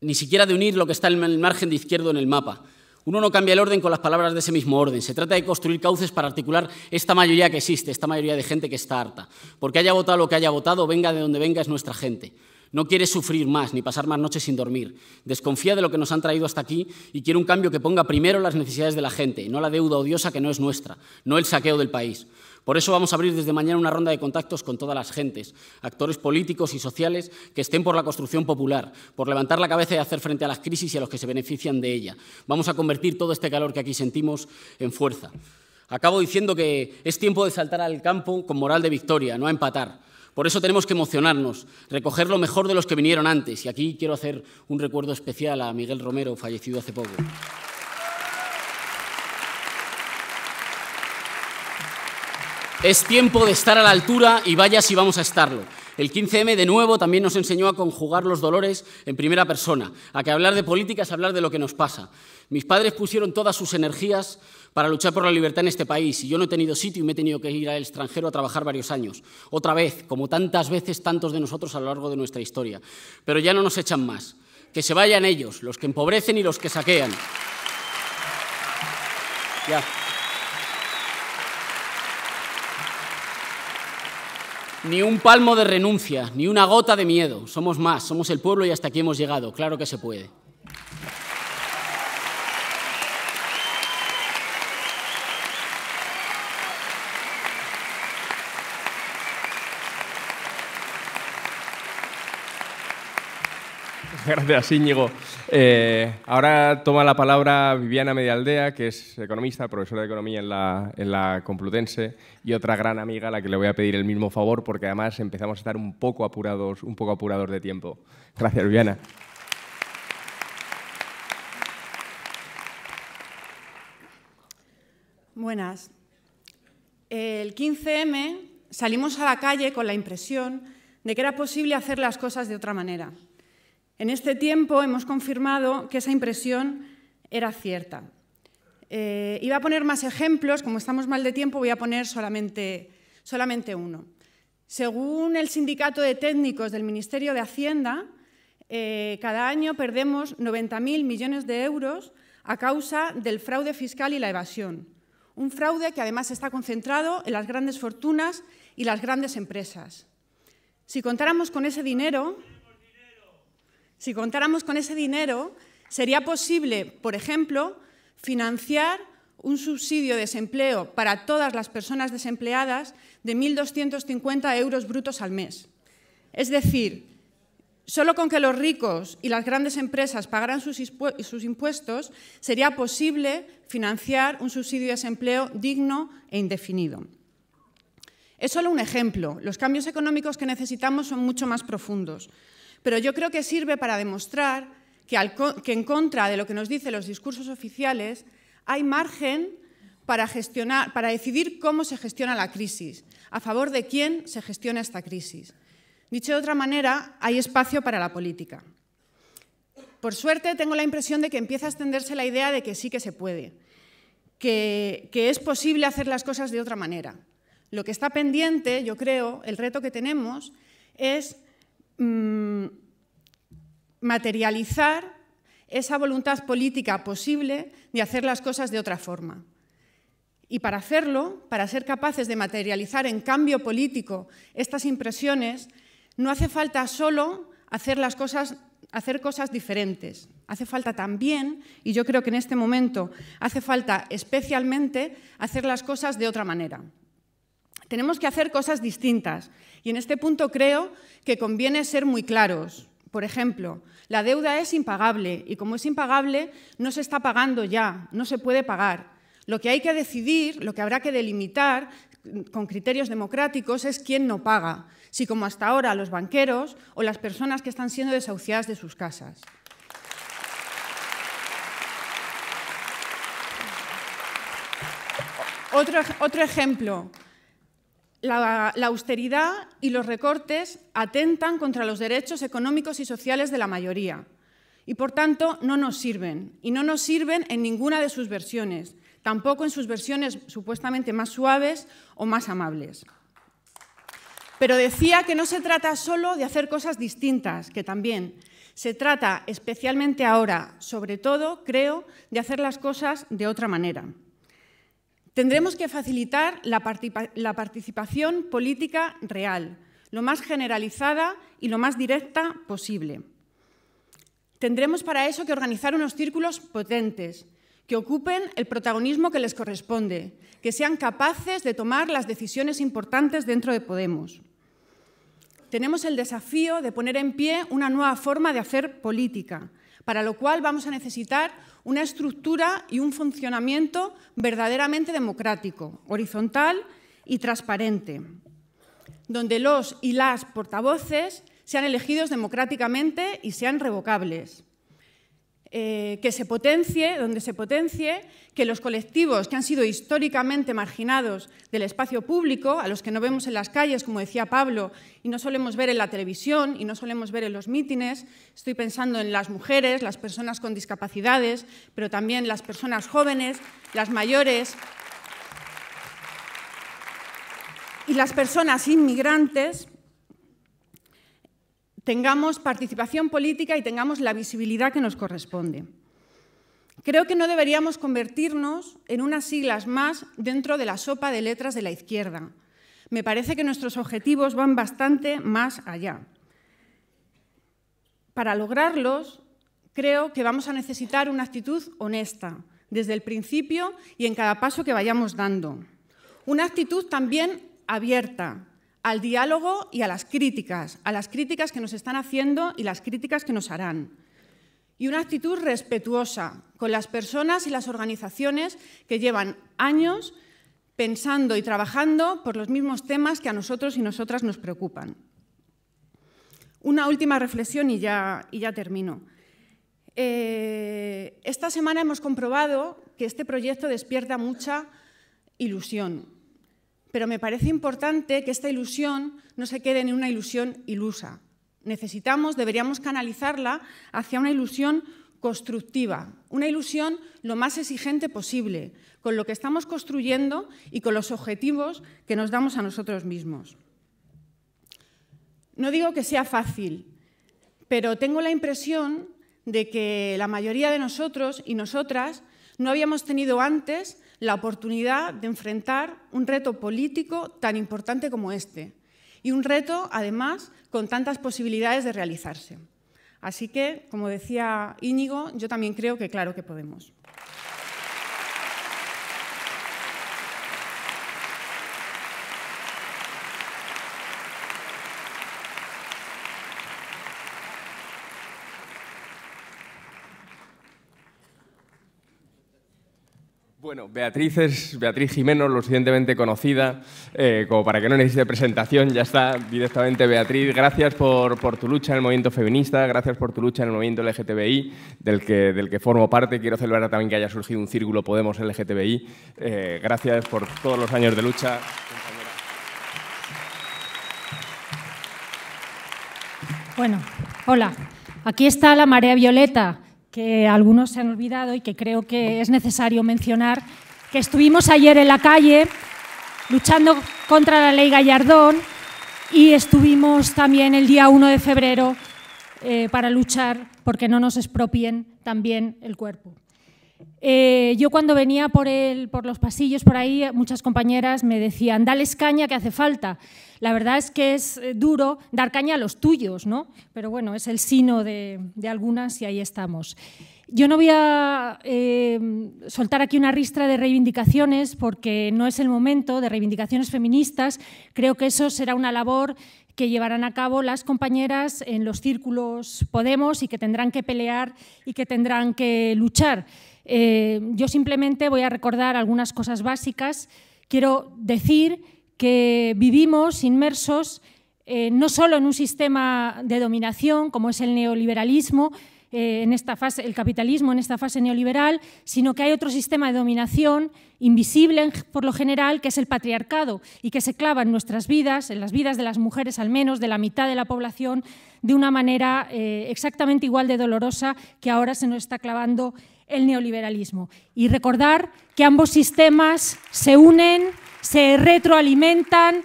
ni siquiera de unir lo que está en el margen de izquierdo en el mapa. Uno no cambia el orden con las palabras de ese mismo orden. Se trata de construir cauces para articular esta mayoría que existe, esta mayoría de gente que está harta. Porque haya votado lo que haya votado, venga de donde venga, es nuestra gente. No quiere sufrir más ni pasar más noches sin dormir. Desconfía de lo que nos han traído hasta aquí y quiere un cambio que ponga primero las necesidades de la gente, no la deuda odiosa que no es nuestra, no el saqueo del país. Por eso vamos a abrir desde mañana una ronda de contactos con todas las gentes, actores políticos y sociales que estén por la construcción popular, por levantar la cabeza y hacer frente a las crisis y a los que se benefician de ella. Vamos a convertir todo este calor que aquí sentimos en fuerza. Acabo diciendo que es tiempo de saltar al campo con moral de victoria, no a empatar. Por eso tenemos que emocionarnos, recoger lo mejor de los que vinieron antes. Y aquí quiero hacer un recuerdo especial a Miguel Romero, fallecido hace poco. Es tiempo de estar a la altura y vaya si vamos a estarlo. El 15M, de nuevo, también nos enseñó a conjugar los dolores en primera persona, a que hablar de política es hablar de lo que nos pasa. Mis padres pusieron todas sus energías para luchar por la libertad en este país y yo no he tenido sitio y me he tenido que ir al extranjero a trabajar varios años. Otra vez, como tantas veces tantos de nosotros a lo largo de nuestra historia. Pero ya no nos echan más. Que se vayan ellos, los que empobrecen y los que saquean. Ya. Ni un palmo de renuncia, ni una gota de miedo. Somos más, somos el pueblo y hasta aquí hemos llegado. Claro que se puede. Gracias, Íñigo. Eh, ahora toma la palabra Viviana Medialdea, que es economista, profesora de economía en la, Complutense y otra gran amiga a la que le voy a pedir el mismo favor porque además empezamos a estar un poco apurados, un poco apurados de tiempo. Gracias, Viviana. Buenas. El 15M salimos a la calle con la impresión de que era posible hacer las cosas de otra manera en este tiempo hemos confirmado que esa impresión era cierta. Eh, iba a poner más ejemplos, como estamos mal de tiempo voy a poner solamente, uno. Según el Sindicato de Técnicos del Ministerio de Hacienda, eh, cada año perdemos 90.000 millones de euros a causa del fraude fiscal y la evasión. Un fraude que además está concentrado en las grandes fortunas y las grandes empresas. Si contáramos con ese dinero, si contáramos con ese dinero, sería posible, por ejemplo, financiar un subsidio de desempleo para todas las personas desempleadas de 1.250 euros brutos al mes. Es decir, Solo con que los ricos y las grandes empresas pagaran sus impuestos sería posible financiar un subsidio de desempleo digno e indefinido. Es solo un ejemplo. Los cambios económicos que necesitamos son mucho más profundos pero yo creo que sirve para demostrar que, en contra de lo que nos dicen los discursos oficiales hay margen para, gestionar, para decidir cómo se gestiona la crisis, a favor de quién se gestiona esta crisis. Dicho de otra manera, hay espacio para la política. Por suerte, tengo la impresión de que empieza a extenderse la idea de que sí que se puede, que es posible hacer las cosas de otra manera. Lo que está pendiente, yo creo, el reto que tenemos es Mm, materializar esa voluntad política posible de hacer las cosas de otra forma. Y para hacerlo, para ser capaces de materializar en cambio político estas impresiones, no hace falta solo hacer las cosas hacer cosas diferentes. Hace falta también, y yo creo que en este momento hace falta especialmente hacer las cosas de otra manera. Tenemos que hacer cosas distintas y en este punto creo que conviene ser muy claros. Por ejemplo, la deuda es impagable y como es impagable, no se está pagando ya, no se puede pagar. Lo que hay que decidir, lo que habrá que delimitar con criterios democráticos es quién no paga, si como hasta ahora los banqueros o las personas que están siendo desahuciadas de sus casas. Otro, otro ejemplo, la, austeridad y los recortes atentan contra los derechos económicos y sociales de la mayoría y, por tanto, no nos sirven. Y no nos sirven en ninguna de sus versiones, tampoco en sus versiones supuestamente más suaves o más amables. Pero decía que no se trata solo de hacer cosas distintas, que también, se trata, especialmente ahora, sobre todo, creo, de hacer las cosas de otra manera. Tendremos que facilitar la, participación política real, lo más generalizada y lo más directa posible. Tendremos para eso que organizar unos círculos potentes, que ocupen el protagonismo que les corresponde, que sean capaces de tomar las decisiones importantes dentro de Podemos. Tenemos el desafío de poner en pie una nueva forma de hacer política, para lo cual vamos a necesitar una estructura y un funcionamiento verdaderamente democrático, horizontal y transparente, donde los y las portavoces sean elegidos democráticamente y sean revocables. Eh, que se potencie, donde se potencie que los colectivos que han sido históricamente marginados del espacio público, a los que no vemos en las calles, como decía Pablo, y no solemos ver en la televisión y no solemos ver en los mítines, estoy pensando en las mujeres, las personas con discapacidades, pero también las personas jóvenes, las mayores y las personas inmigrantes, tengamos participación política y tengamos la visibilidad que nos corresponde. Creo que no deberíamos convertirnos en unas siglas más dentro de la sopa de letras de la izquierda. Me parece que nuestros objetivos van bastante más allá. Para lograrlos, creo que vamos a necesitar una actitud honesta, desde el principio y en cada paso que vayamos dando. Una actitud también abierta, al diálogo y a las críticas, a las críticas que nos están haciendo y las críticas que nos harán. Y una actitud respetuosa con las personas y las organizaciones que llevan años pensando y trabajando por los mismos temas que a nosotros y nosotras nos preocupan. Una última reflexión y ya, termino. Eh, esta semana hemos comprobado que este proyecto despierta mucha ilusión, pero me parece importante que esta ilusión no se quede en una ilusión ilusa. Necesitamos, deberíamos canalizarla hacia una ilusión constructiva, una ilusión lo más exigente posible, con lo que estamos construyendo y con los objetivos que nos damos a nosotros mismos. No digo que sea fácil, pero tengo la impresión de que la mayoría de nosotros y nosotras no habíamos tenido antes la oportunidad de enfrentar un reto político tan importante como este y un reto, además, con tantas posibilidades de realizarse. Así que, como decía Íñigo, yo también creo que claro que podemos. Bueno, Beatriz es Beatriz Jimeno, lo suficientemente conocida, eh, como para que no necesite presentación, ya está directamente Beatriz. Gracias por, tu lucha en el movimiento feminista, gracias por tu lucha en el movimiento LGTBI, del que, del que formo parte. Quiero celebrar también que haya surgido un círculo Podemos LGTBI. Eh, gracias por todos los años de lucha. Bueno, hola. Aquí está la marea violeta que algunos se han olvidado y que creo que es necesario mencionar, que estuvimos ayer en la calle luchando contra la ley Gallardón y estuvimos también el día 1 de febrero eh, para luchar porque no nos expropien también el cuerpo. Eh, yo cuando venía por, el, por los pasillos por ahí, muchas compañeras me decían, «Dale caña que hace falta la verdad es que es eh, duro dar caña a los tuyos, ¿no? Pero bueno, es el sino de, algunas y ahí estamos. Yo no voy a em, soltar aquí una ristra de reivindicaciones porque no es el momento de reivindicaciones feministas. Creo que eso será una labor que llevarán a cabo las compañeras en los círculos Podemos y que tendrán que pelear y que tendrán que luchar. Eh, yo simplemente voy a recordar algunas cosas básicas. Quiero decir que vivimos inmersos eh, no solo en un sistema de dominación como es el neoliberalismo, eh, en esta fase, el capitalismo en esta fase neoliberal, sino que hay otro sistema de dominación invisible por lo general, que es el patriarcado, y que se clava en nuestras vidas, en las vidas de las mujeres al menos, de la mitad de la población, de una manera eh, exactamente igual de dolorosa que ahora se nos está clavando el neoliberalismo. Y recordar que ambos sistemas se unen, se retroalimentan,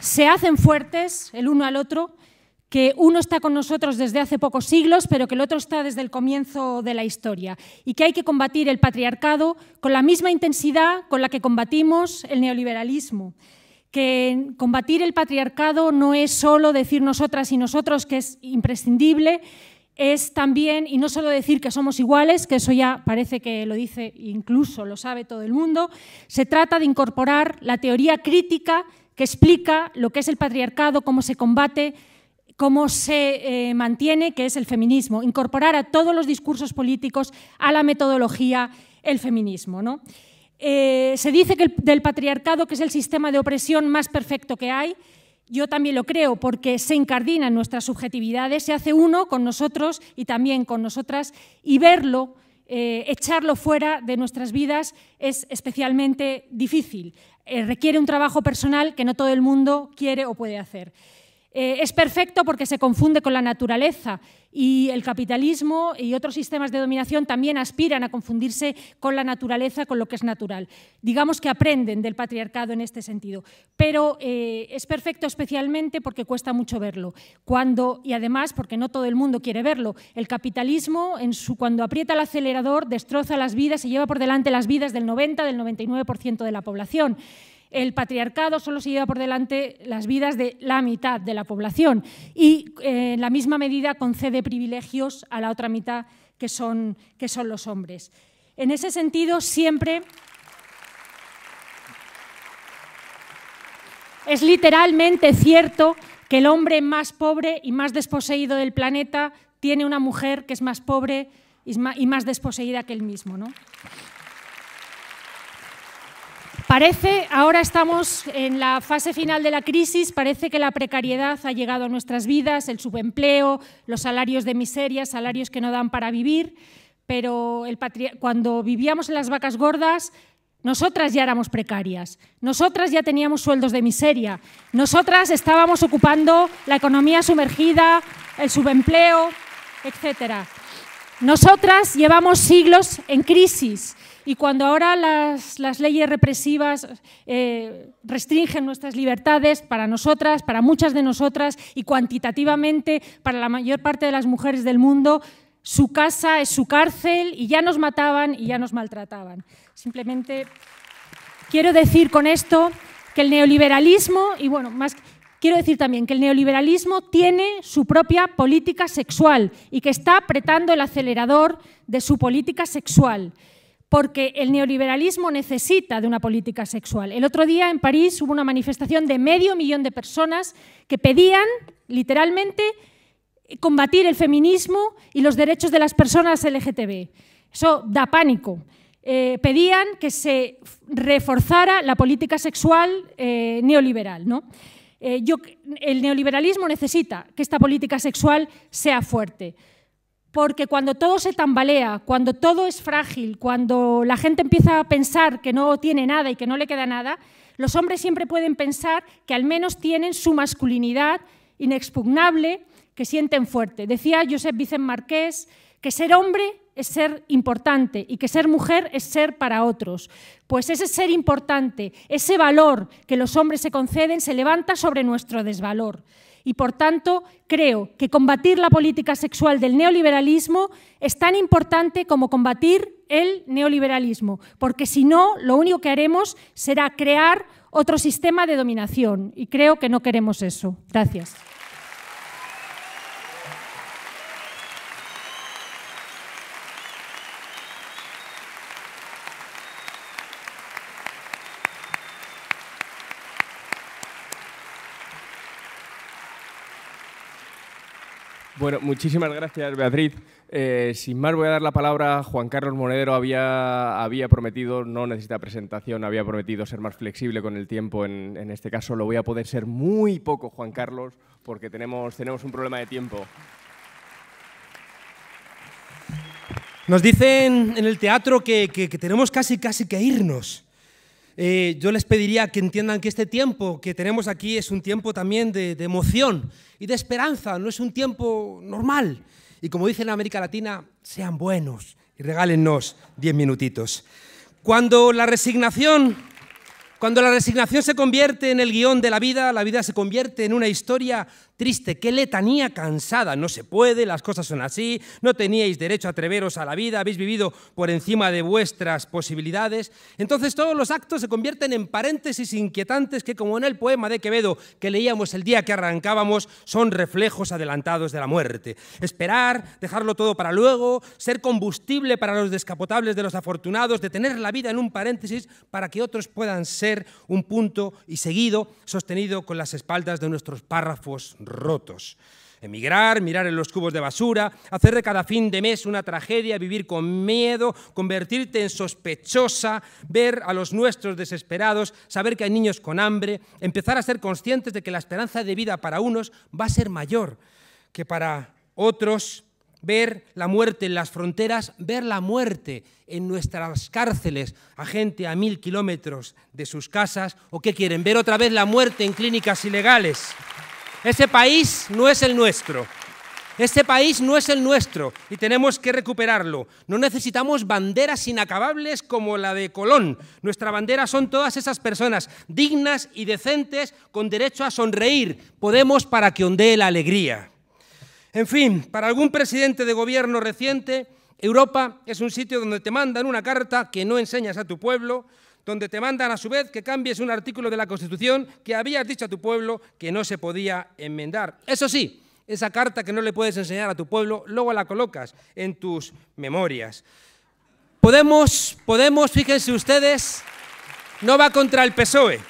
se hacen fuertes el uno al otro, que uno está con nosotros desde hace pocos siglos, pero que el otro está desde el comienzo de la historia, y que hay que combatir el patriarcado con la misma intensidad con la que combatimos el neoliberalismo que combatir el patriarcado no es solo decir nosotras y nosotros que es imprescindible, es también, y no solo decir que somos iguales, que eso ya parece que lo dice, incluso lo sabe todo el mundo, se trata de incorporar la teoría crítica que explica lo que es el patriarcado, cómo se combate, cómo se eh, mantiene, que es el feminismo, incorporar a todos los discursos políticos, a la metodología, el feminismo. ¿no? Eh, se dice que el, del patriarcado que es el sistema de opresión más perfecto que hay, yo también lo creo porque se en nuestras subjetividades, se hace uno con nosotros y también con nosotras y verlo, eh, echarlo fuera de nuestras vidas es especialmente difícil. Eh, requiere un trabajo personal que no todo el mundo quiere o puede hacer. Eh, es perfecto porque se confunde con la naturaleza y el capitalismo y otros sistemas de dominación también aspiran a confundirse con la naturaleza, con lo que es natural. Digamos que aprenden del patriarcado en este sentido. Pero eh, es perfecto especialmente porque cuesta mucho verlo. Cuando, y además porque no todo el mundo quiere verlo. El capitalismo, cuando aprieta el acelerador, destroza las vidas, y lleva por delante las vidas del 90, del 99% de la población el patriarcado solo se lleva por delante las vidas de la mitad de la población y eh, en la misma medida concede privilegios a la otra mitad que son, que son los hombres. En ese sentido, siempre... Es literalmente cierto que el hombre más pobre y más desposeído del planeta tiene una mujer que es más pobre y más desposeída que él mismo. ¿no? Parece, ahora estamos en la fase final de la crisis, parece que la precariedad ha llegado a nuestras vidas, el subempleo, los salarios de miseria, salarios que no dan para vivir, pero cuando vivíamos en las vacas gordas, nosotras ya éramos precarias, nosotras ya teníamos sueldos de miseria, nosotras estábamos ocupando la economía sumergida, el subempleo, etc. Nosotras llevamos siglos en crisis y cuando ahora las, leyes represivas eh, restringen nuestras libertades para nosotras, para muchas de nosotras y cuantitativamente para la mayor parte de las mujeres del mundo, su casa es su cárcel y ya nos mataban y ya nos maltrataban. Simplemente quiero decir con esto que el neoliberalismo, y bueno, más, quiero decir también que el neoliberalismo tiene su propia política sexual y que está apretando el acelerador de su política sexual porque el neoliberalismo necesita de una política sexual. El otro día en París hubo una manifestación de medio millón de personas que pedían, literalmente, combatir el feminismo y los derechos de las personas LGTB. Eso da pánico. Eh, pedían que se reforzara la política sexual eh, neoliberal. ¿no? Eh, yo, el neoliberalismo necesita que esta política sexual sea fuerte. Porque cuando todo se tambalea, cuando todo es frágil, cuando la gente empieza a pensar que no tiene nada y que no le queda nada, los hombres siempre pueden pensar que al menos tienen su masculinidad inexpugnable, que sienten fuerte. Decía Josep Vicent Marqués que ser hombre es ser importante y que ser mujer es ser para otros. Pues ese ser importante, ese valor que los hombres se conceden, se levanta sobre nuestro desvalor. Y por tanto, creo que combatir la política sexual del neoliberalismo es tan importante como combatir el neoliberalismo, porque si no, lo único que haremos será crear otro sistema de dominación. Y creo que no queremos eso. Gracias. Bueno, muchísimas gracias, Beatriz. Eh, sin más, voy a dar la palabra. a Juan Carlos Monedero había, había prometido, no necesita presentación, había prometido ser más flexible con el tiempo. En, este caso lo voy a poder ser muy poco, Juan Carlos, porque tenemos, tenemos un problema de tiempo. Nos dicen en el teatro que, que tenemos casi, casi que irnos. Eh, yo les pediría que entiendan que este tiempo que tenemos aquí es un tiempo también de, emoción y de esperanza, no es un tiempo normal. Y como dicen en América Latina, sean buenos y regálennos diez minutitos. Cuando la resignación, cuando la resignación se convierte en el guión de la vida, la vida se convierte en una historia triste, qué letanía cansada, no se puede, las cosas son así, no teníais derecho a atreveros a la vida, habéis vivido por encima de vuestras posibilidades. Entonces todos los actos se convierten en paréntesis inquietantes que, como en el poema de Quevedo que leíamos el día que arrancábamos, son reflejos adelantados de la muerte. Esperar, dejarlo todo para luego, ser combustible para los descapotables de los afortunados, detener la vida en un paréntesis para que otros puedan ser un punto y seguido, sostenido con las espaldas de nuestros párrafos rotos. Emigrar, mirar en los cubos de basura, hacer de cada fin de mes una tragedia, vivir con miedo, convertirte en sospechosa, ver a los nuestros desesperados, saber que hay niños con hambre, empezar a ser conscientes de que la esperanza de vida para unos va a ser mayor que para otros, ver la muerte en las fronteras, ver la muerte en nuestras cárceles a gente a mil kilómetros de sus casas, o qué quieren, ver otra vez la muerte en clínicas ilegales. Ese país no es el nuestro. Ese país no es el nuestro y tenemos que recuperarlo. No necesitamos banderas inacabables como la de Colón. Nuestra bandera son todas esas personas dignas y decentes con derecho a sonreír. Podemos para que ondee la alegría. En fin, para algún presidente de gobierno reciente, Europa es un sitio donde te mandan una carta que no enseñas a tu pueblo, donde te mandan a su vez que cambies un artículo de la Constitución que habías dicho a tu pueblo que no se podía enmendar. Eso sí, esa carta que no le puedes enseñar a tu pueblo, luego la colocas en tus memorias. Podemos, Podemos, fíjense ustedes, no va contra el PSOE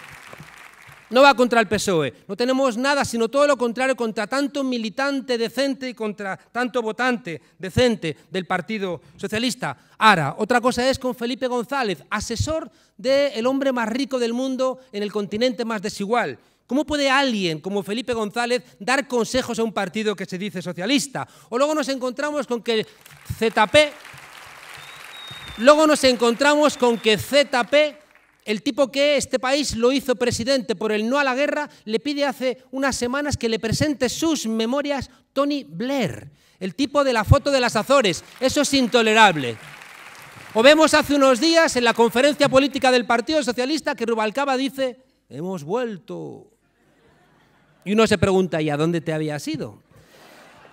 no va contra el PSOE. No tenemos nada, sino todo lo contrario, contra tanto militante decente y contra tanto votante decente del Partido Socialista. Ahora, otra cosa es con Felipe González, asesor del hombre más rico del mundo en el continente más desigual. ¿Cómo puede alguien como Felipe González dar consejos a un partido que se dice socialista? O luego nos encontramos con que ZP... Luego nos encontramos con que ZP el tipo que este país lo hizo presidente por el no a la guerra le pide hace unas semanas que le presente sus memorias Tony Blair, el tipo de la foto de las Azores. Eso es intolerable. O vemos hace unos días en la conferencia política del Partido Socialista que Rubalcaba dice, hemos vuelto. Y uno se pregunta, ¿y a dónde te habías ido?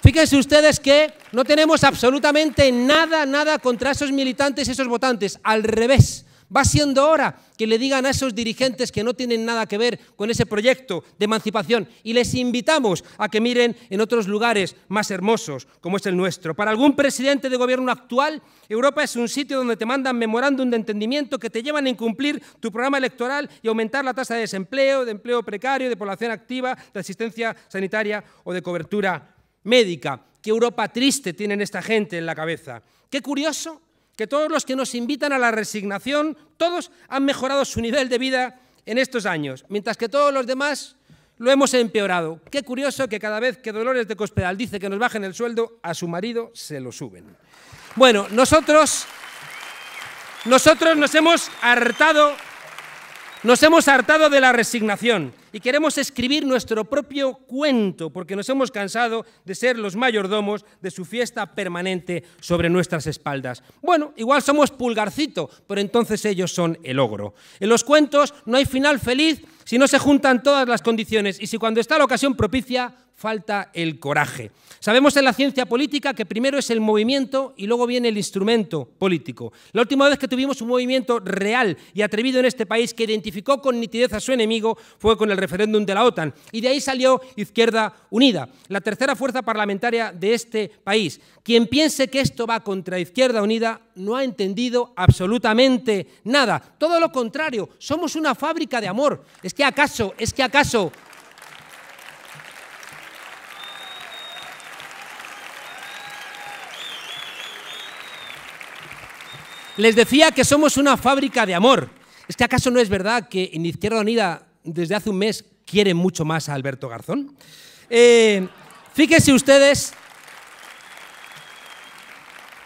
Fíjense ustedes que no tenemos absolutamente nada, nada contra esos militantes y esos votantes. Al revés, Va siendo hora que le digan a esos dirigentes que no tienen nada que ver con ese proyecto de emancipación y les invitamos a que miren en otros lugares más hermosos como es el nuestro. Para algún presidente de gobierno actual, Europa es un sitio donde te mandan memorándum de entendimiento que te llevan a incumplir tu programa electoral y aumentar la tasa de desempleo, de empleo precario, de población activa, de asistencia sanitaria o de cobertura médica. Qué Europa triste tienen esta gente en la cabeza. Qué curioso que todos los que nos invitan a la resignación, todos han mejorado su nivel de vida en estos años, mientras que todos los demás lo hemos empeorado. Qué curioso que cada vez que Dolores de Cospedal dice que nos bajen el sueldo, a su marido se lo suben. Bueno, nosotros, nosotros nos hemos hartado nos hemos hartado de la resignación y queremos escribir nuestro propio cuento porque nos hemos cansado de ser los mayordomos de su fiesta permanente sobre nuestras espaldas. Bueno, igual somos pulgarcito, pero entonces ellos son el ogro. En los cuentos no hay final feliz si no se juntan todas las condiciones y si cuando está la ocasión propicia falta el coraje. Sabemos en la ciencia política que primero es el movimiento y luego viene el instrumento político. La última vez que tuvimos un movimiento real y atrevido en este país que identificó con nitidez a su enemigo fue con el referéndum de la OTAN y de ahí salió Izquierda Unida, la tercera fuerza parlamentaria de este país. Quien piense que esto va contra Izquierda Unida no ha entendido absolutamente nada. Todo lo contrario, somos una fábrica de amor. ¿Es que acaso, es que acaso Les decía que somos una fábrica de amor. ¿Es que acaso no es verdad que en Izquierda Unida desde hace un mes quiere mucho más a Alberto Garzón? Eh, ustedes,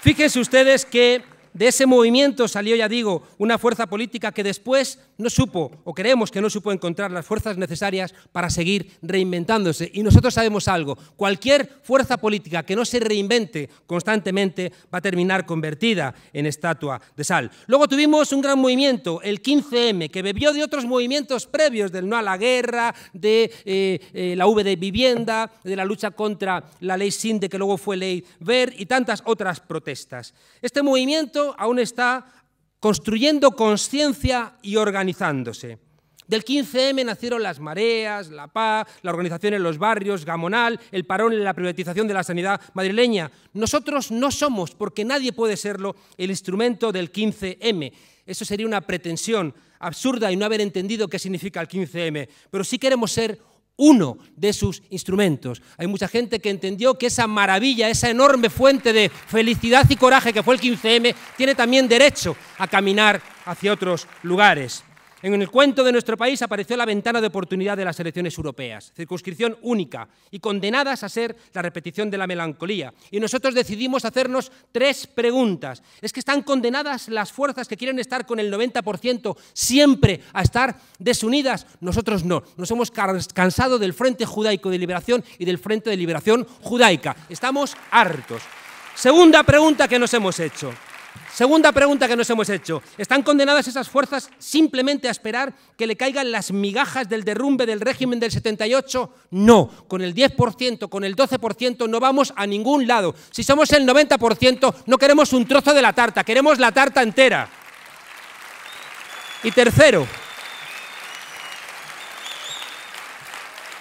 fíjense ustedes que de ese movimiento salió, ya digo, una fuerza política que después no supo, o creemos que no supo encontrar las fuerzas necesarias para seguir reinventándose. Y nosotros sabemos algo, cualquier fuerza política que no se reinvente constantemente va a terminar convertida en estatua de sal. Luego tuvimos un gran movimiento, el 15M, que bebió de otros movimientos previos, del no a la guerra, de eh, eh, la V de vivienda, de la lucha contra la ley Sinde, que luego fue ley Ver, y tantas otras protestas. Este movimiento aún está construyendo conciencia y organizándose. Del 15M nacieron las mareas, la paz, la organización en los barrios, Gamonal, el parón en la privatización de la sanidad madrileña. Nosotros no somos, porque nadie puede serlo, el instrumento del 15M. Eso sería una pretensión absurda y no haber entendido qué significa el 15M. Pero sí queremos ser uno de sus instrumentos. Hay mucha gente que entendió que esa maravilla, esa enorme fuente de felicidad y coraje que fue el 15M, tiene también derecho a caminar hacia otros lugares. En el cuento de nuestro país apareció la ventana de oportunidad de las elecciones europeas, circunscripción única y condenadas a ser la repetición de la melancolía. Y nosotros decidimos hacernos tres preguntas. ¿Es que están condenadas las fuerzas que quieren estar con el 90% siempre a estar desunidas? Nosotros no. Nos hemos cansado del Frente Judaico de Liberación y del Frente de Liberación Judaica. Estamos hartos. Segunda pregunta que nos hemos hecho. Segunda pregunta que nos hemos hecho. ¿Están condenadas esas fuerzas simplemente a esperar que le caigan las migajas del derrumbe del régimen del 78? No, con el 10%, con el 12% no vamos a ningún lado. Si somos el 90% no queremos un trozo de la tarta, queremos la tarta entera. Y tercero,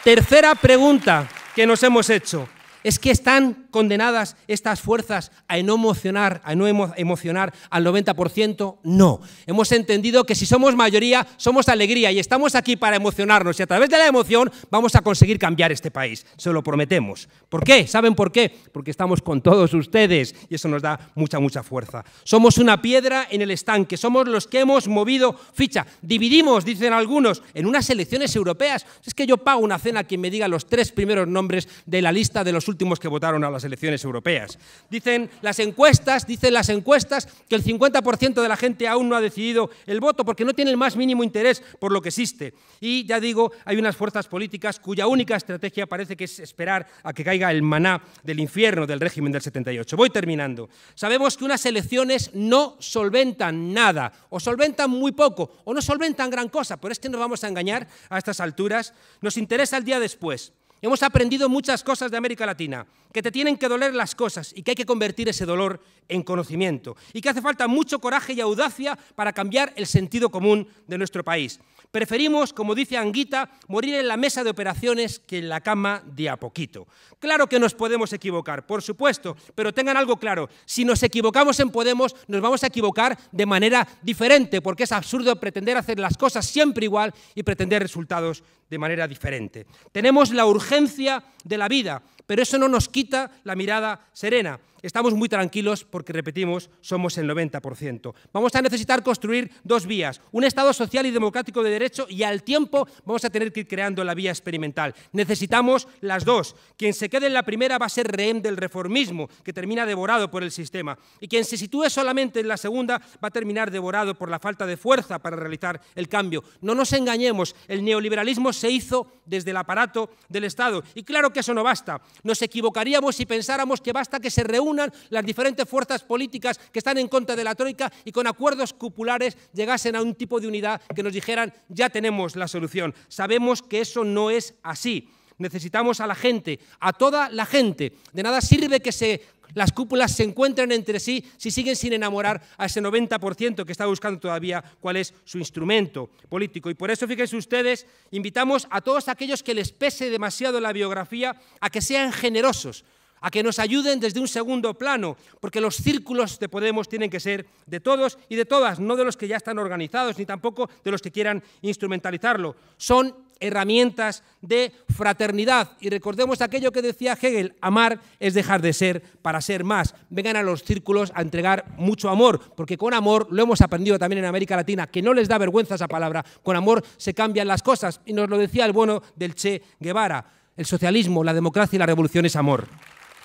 tercera pregunta que nos hemos hecho es que están condenadas estas fuerzas a no emocionar, a no emocionar al 90%? No. Hemos entendido que si somos mayoría, somos alegría y estamos aquí para emocionarnos y a través de la emoción vamos a conseguir cambiar este país. Se lo prometemos. ¿Por qué? ¿Saben por qué? Porque estamos con todos ustedes y eso nos da mucha, mucha fuerza. Somos una piedra en el estanque, somos los que hemos movido ficha. Dividimos, dicen algunos, en unas elecciones europeas. Es que yo pago una cena a quien me diga los tres primeros nombres de la lista de los últimos que votaron a la elecciones europeas. Dicen las encuestas, dicen las encuestas que el 50% de la gente aún no ha decidido el voto porque no tiene el más mínimo interés por lo que existe. Y ya digo, hay unas fuerzas políticas cuya única estrategia parece que es esperar a que caiga el maná del infierno del régimen del 78. Voy terminando. Sabemos que unas elecciones no solventan nada, o solventan muy poco, o no solventan gran cosa, pero es que nos vamos a engañar a estas alturas. Nos interesa el día después. Hemos aprendido muchas cosas de América Latina, que te tienen que doler las cosas y que hay que convertir ese dolor en conocimiento y que hace falta mucho coraje y audacia para cambiar el sentido común de nuestro país. Preferimos, como dice Anguita, morir en la mesa de operaciones que en la cama de a poquito. Claro que nos podemos equivocar, por supuesto, pero tengan algo claro, si nos equivocamos en Podemos, nos vamos a equivocar de manera diferente, porque es absurdo pretender hacer las cosas siempre igual y pretender resultados de manera diferente. Tenemos la urgencia de la vida, pero eso no nos quita la mirada serena. Estamos muy tranquilos porque, repetimos, somos el 90%. Vamos a necesitar construir dos vías, un Estado social y democrático de derecho y al tiempo vamos a tener que ir creando la vía experimental. Necesitamos las dos. Quien se quede en la primera va a ser rehén del reformismo, que termina devorado por el sistema. Y quien se sitúe solamente en la segunda va a terminar devorado por la falta de fuerza para realizar el cambio. No nos engañemos, el neoliberalismo se hizo desde el aparato del Estado. Y claro que eso no basta. Nos equivocaríamos si pensáramos que basta que se reúnan las diferentes fuerzas políticas que están en contra de la Troika y con acuerdos cupulares llegasen a un tipo de unidad que nos dijeran ya tenemos la solución. Sabemos que eso no es así. Necesitamos a la gente, a toda la gente. De nada sirve que se, las cúpulas se encuentren entre sí si siguen sin enamorar a ese 90% que está buscando todavía cuál es su instrumento político. Y por eso, fíjense ustedes, invitamos a todos aquellos que les pese demasiado la biografía a que sean generosos a que nos ayuden desde un segundo plano, porque los círculos de Podemos tienen que ser de todos y de todas, no de los que ya están organizados, ni tampoco de los que quieran instrumentalizarlo. Son herramientas de fraternidad. Y recordemos aquello que decía Hegel, amar es dejar de ser para ser más. Vengan a los círculos a entregar mucho amor, porque con amor, lo hemos aprendido también en América Latina, que no les da vergüenza esa palabra, con amor se cambian las cosas. Y nos lo decía el bueno del Che Guevara, el socialismo, la democracia y la revolución es amor.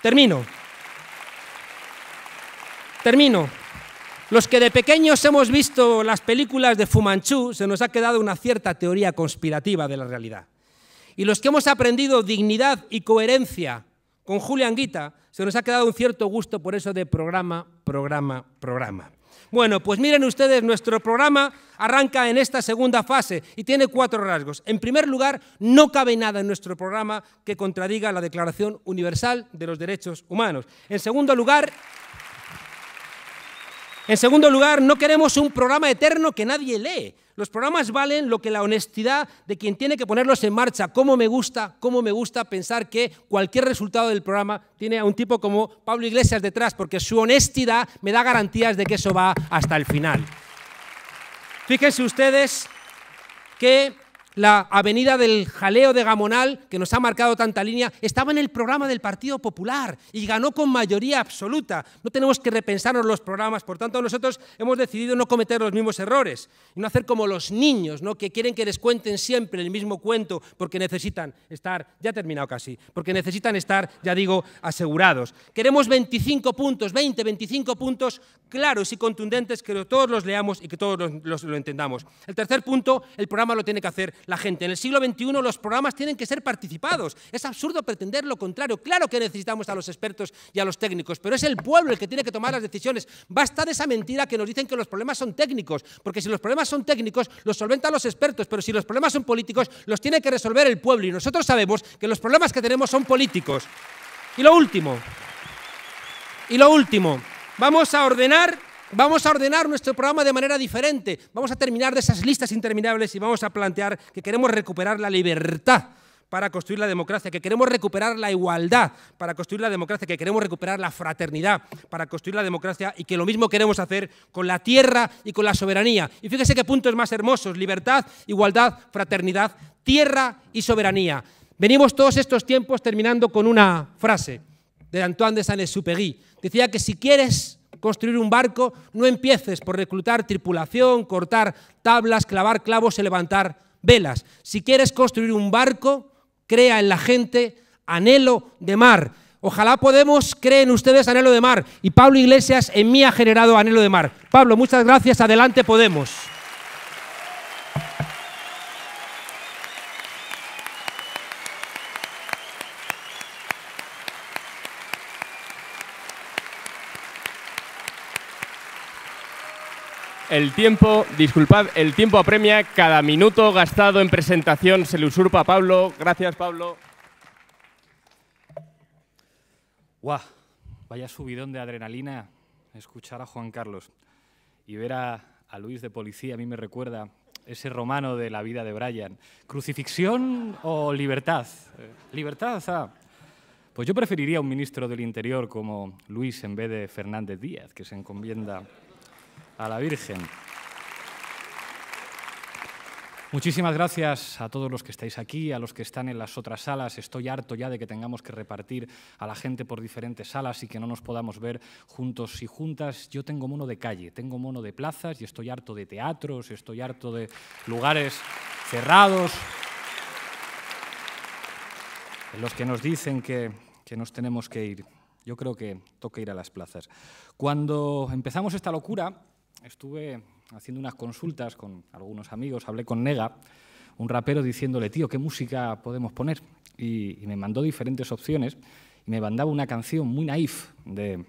Termino. Termino. Los que de pequeños hemos visto las películas de Fumanchu, se nos ha quedado una cierta teoría conspirativa de la realidad. Y los que hemos aprendido dignidad y coherencia con Julián Guita, se nos ha quedado un cierto gusto por eso de programa, programa, programa. Bueno, pues miren ustedes, nuestro programa arranca en esta segunda fase y tiene cuatro rasgos. En primer lugar, no cabe nada en nuestro programa que contradiga la Declaración Universal de los Derechos Humanos. En segundo lugar, en segundo lugar, no queremos un programa eterno que nadie lee. Los programas valen lo que la honestidad de quien tiene que ponerlos en marcha. Cómo me gusta, cómo me gusta pensar que cualquier resultado del programa tiene a un tipo como Pablo Iglesias detrás, porque su honestidad me da garantías de que eso va hasta el final. Fíjense ustedes que la avenida del jaleo de Gamonal, que nos ha marcado tanta línea, estaba en el programa del Partido Popular y ganó con mayoría absoluta. No tenemos que repensarnos los programas, por tanto nosotros hemos decidido no cometer los mismos errores y no hacer como los niños, ¿no? que quieren que les cuenten siempre el mismo cuento porque necesitan estar, ya terminado casi, porque necesitan estar, ya digo, asegurados. Queremos 25 puntos, 20, 25 puntos claros y contundentes que todos los leamos y que todos los, lo entendamos. El tercer punto, el programa lo tiene que hacer la gente. En el siglo XXI los programas tienen que ser participados. Es absurdo pretender lo contrario. Claro que necesitamos a los expertos y a los técnicos, pero es el pueblo el que tiene que tomar las decisiones. Basta de esa mentira que nos dicen que los problemas son técnicos, porque si los problemas son técnicos, los solventan los expertos, pero si los problemas son políticos, los tiene que resolver el pueblo. Y nosotros sabemos que los problemas que tenemos son políticos. Y lo último, y lo último, vamos a ordenar Vamos a ordenar nuestro programa de manera diferente. Vamos a terminar de esas listas interminables y vamos a plantear que queremos recuperar la libertad para construir la democracia, que queremos recuperar la igualdad para construir la democracia, que queremos recuperar la fraternidad para construir la democracia y que lo mismo queremos hacer con la tierra y con la soberanía. Y fíjese qué puntos más hermosos, libertad, igualdad, fraternidad, tierra y soberanía. Venimos todos estos tiempos terminando con una frase de Antoine de Saint-Exupéry. Decía que si quieres construir un barco, no empieces por reclutar tripulación, cortar tablas, clavar clavos y levantar velas. Si quieres construir un barco, crea en la gente anhelo de mar. Ojalá podemos creen ustedes anhelo de mar. Y Pablo Iglesias en mí ha generado anhelo de mar. Pablo, muchas gracias. Adelante, Podemos. el tiempo, disculpad, el tiempo apremia, cada minuto gastado en presentación se le usurpa a Pablo. Gracias, Pablo. ¡Guau! Vaya subidón de adrenalina escuchar a Juan Carlos y ver a, Luis de policía a mí me recuerda ese romano de la vida de Brian. ¿Crucifixión o libertad? Eh, libertad, ah. Pues yo preferiría un ministro del Interior como Luis en vez de Fernández Díaz, que se encomienda a la Virgen. Muchísimas gracias a todos los que estáis aquí, a los que están en las otras salas. Estoy harto ya de que tengamos que repartir a la gente por diferentes salas y que no nos podamos ver juntos y juntas. Yo tengo mono de calle, tengo mono de plazas y estoy harto de teatros, estoy harto de lugares cerrados los que nos dicen que, que nos tenemos que ir. Yo creo que toca ir a las plazas. Cuando empezamos esta locura, estuve haciendo unas consultas con algunos amigos, hablé con Nega, un rapero, diciéndole, tío, ¿qué música podemos poner? Y, me mandó diferentes opciones y me mandaba una canción muy naif de,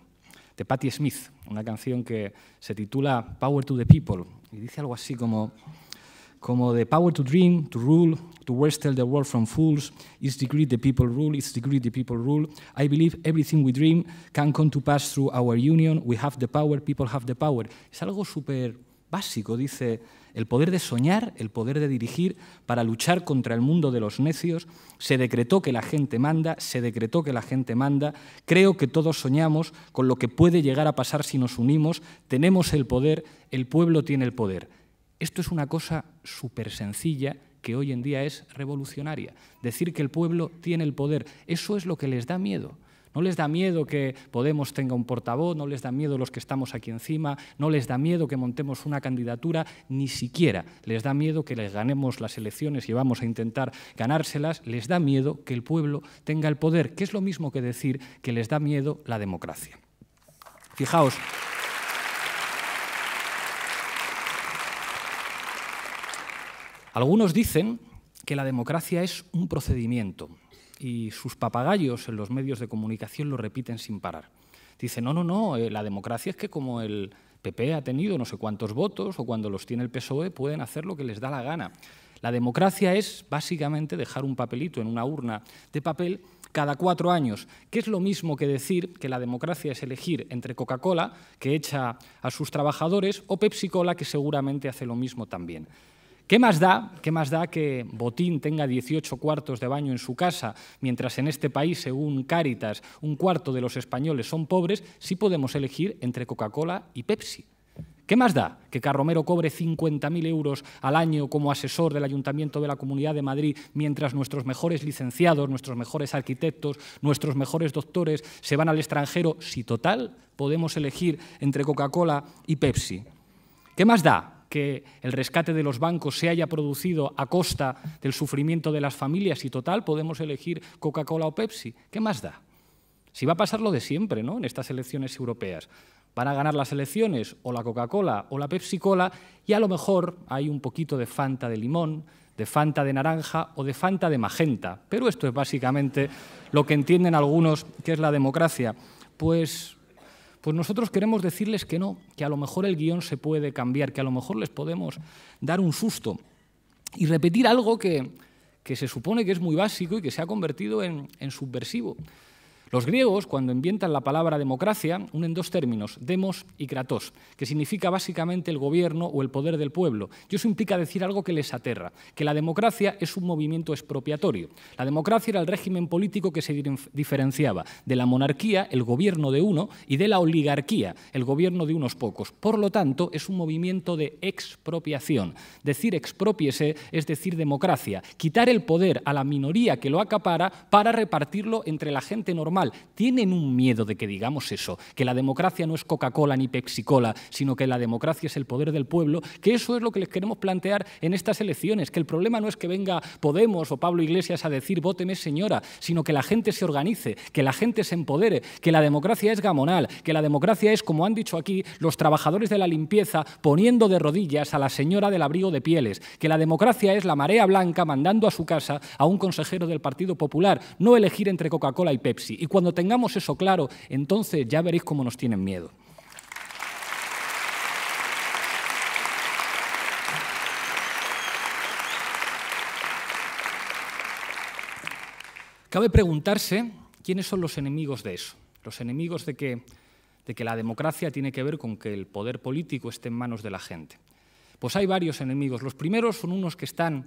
de Patti Smith, una canción que se titula Power to the People y dice algo así como, como de Power to Dream, to Rule, the world from fools. the people rule, its the people rule. I believe everything we dream can come to pass through our union. We have the power, people have the power. Es algo súper básico, dice, el poder de soñar, el poder de dirigir para luchar contra el mundo de los necios. Se decretó que la gente manda, se decretó que la gente manda. Creo que todos soñamos con lo que puede llegar a pasar si nos unimos. Tenemos el poder, el pueblo tiene el poder. Esto es una cosa súper sencilla que hoy en día es revolucionaria. Decir que el pueblo tiene el poder, eso es lo que les da miedo. No les da miedo que Podemos tenga un portavoz, no les da miedo los que estamos aquí encima, no les da miedo que montemos una candidatura, ni siquiera les da miedo que les ganemos las elecciones y vamos a intentar ganárselas, les da miedo que el pueblo tenga el poder, que es lo mismo que decir que les da miedo la democracia. Fijaos. Algunos dicen que la democracia es un procedimiento y sus papagayos en los medios de comunicación lo repiten sin parar. Dicen, no, no, no, eh, la democracia es que como el PP ha tenido no sé cuántos votos o cuando los tiene el PSOE pueden hacer lo que les da la gana. La democracia es básicamente dejar un papelito en una urna de papel cada cuatro años, que es lo mismo que decir que la democracia es elegir entre Coca-Cola, que echa a sus trabajadores, o Pepsi-Cola, que seguramente hace lo mismo también. ¿Qué más da, qué más da que Botín tenga 18 cuartos de baño en su casa, mientras en este país, según Cáritas, un cuarto de los españoles son pobres, si podemos elegir entre Coca-Cola y Pepsi? ¿Qué más da que Carromero cobre 50.000 euros al año como asesor del Ayuntamiento de la Comunidad de Madrid, mientras nuestros mejores licenciados, nuestros mejores arquitectos, nuestros mejores doctores se van al extranjero? Si total, podemos elegir entre Coca-Cola y Pepsi. ¿Qué más da que el rescate de los bancos se haya producido a costa del sufrimiento de las familias y total podemos elegir Coca-Cola o Pepsi. ¿Qué más da? Si va a pasar lo de siempre ¿no? en estas elecciones europeas. Van a ganar las elecciones o la Coca-Cola o la Pepsi-Cola y a lo mejor hay un poquito de Fanta de limón, de Fanta de naranja o de Fanta de magenta. Pero esto es básicamente lo que entienden algunos que es la democracia. Pues pues nosotros queremos decirles que no, que a lo mejor el guión se puede cambiar, que a lo mejor les podemos dar un susto y repetir algo que, se supone que es muy básico y que se ha convertido en subversivo. Los griegos, cuando inventan la palabra democracia, unen dos términos, demos y kratos, que significa básicamente el gobierno o el poder del pueblo. Y eso implica decir algo que les aterra, que la democracia es un movimiento expropiatorio. La democracia era el régimen político que se diferenciaba de la monarquía, el gobierno de uno, y de la oligarquía, el gobierno de unos pocos. Por lo tanto, es un movimiento de expropiación. Decir expropiese es decir democracia, quitar el poder a la minoría que lo acapara para repartirlo entre la gente normal tienen un miedo de que digamos eso, que la democracia no es Coca-Cola ni Pepsi-Cola, sino que la democracia es el poder del pueblo, que eso es lo que les queremos plantear en estas elecciones, que el problema no es que venga Podemos o Pablo Iglesias a decir vóteme señora, sino que la gente se organice, que la gente se empodere, que la democracia es gamonal, que la democracia es, como han dicho aquí, los trabajadores de la limpieza poniendo de rodillas a la señora del abrigo de pieles, que la democracia es la marea blanca mandando a su casa a un consejero del Partido Popular, no elegir entre Coca-Cola y Pepsi. Y cuando tengamos eso claro, entonces ya veréis cómo nos tienen miedo. Cabe preguntarse quiénes son los enemigos de eso, los enemigos de que, de que la democracia tiene que ver con que el poder político esté en manos de la gente. Pues hay varios enemigos. Los primeros son unos que están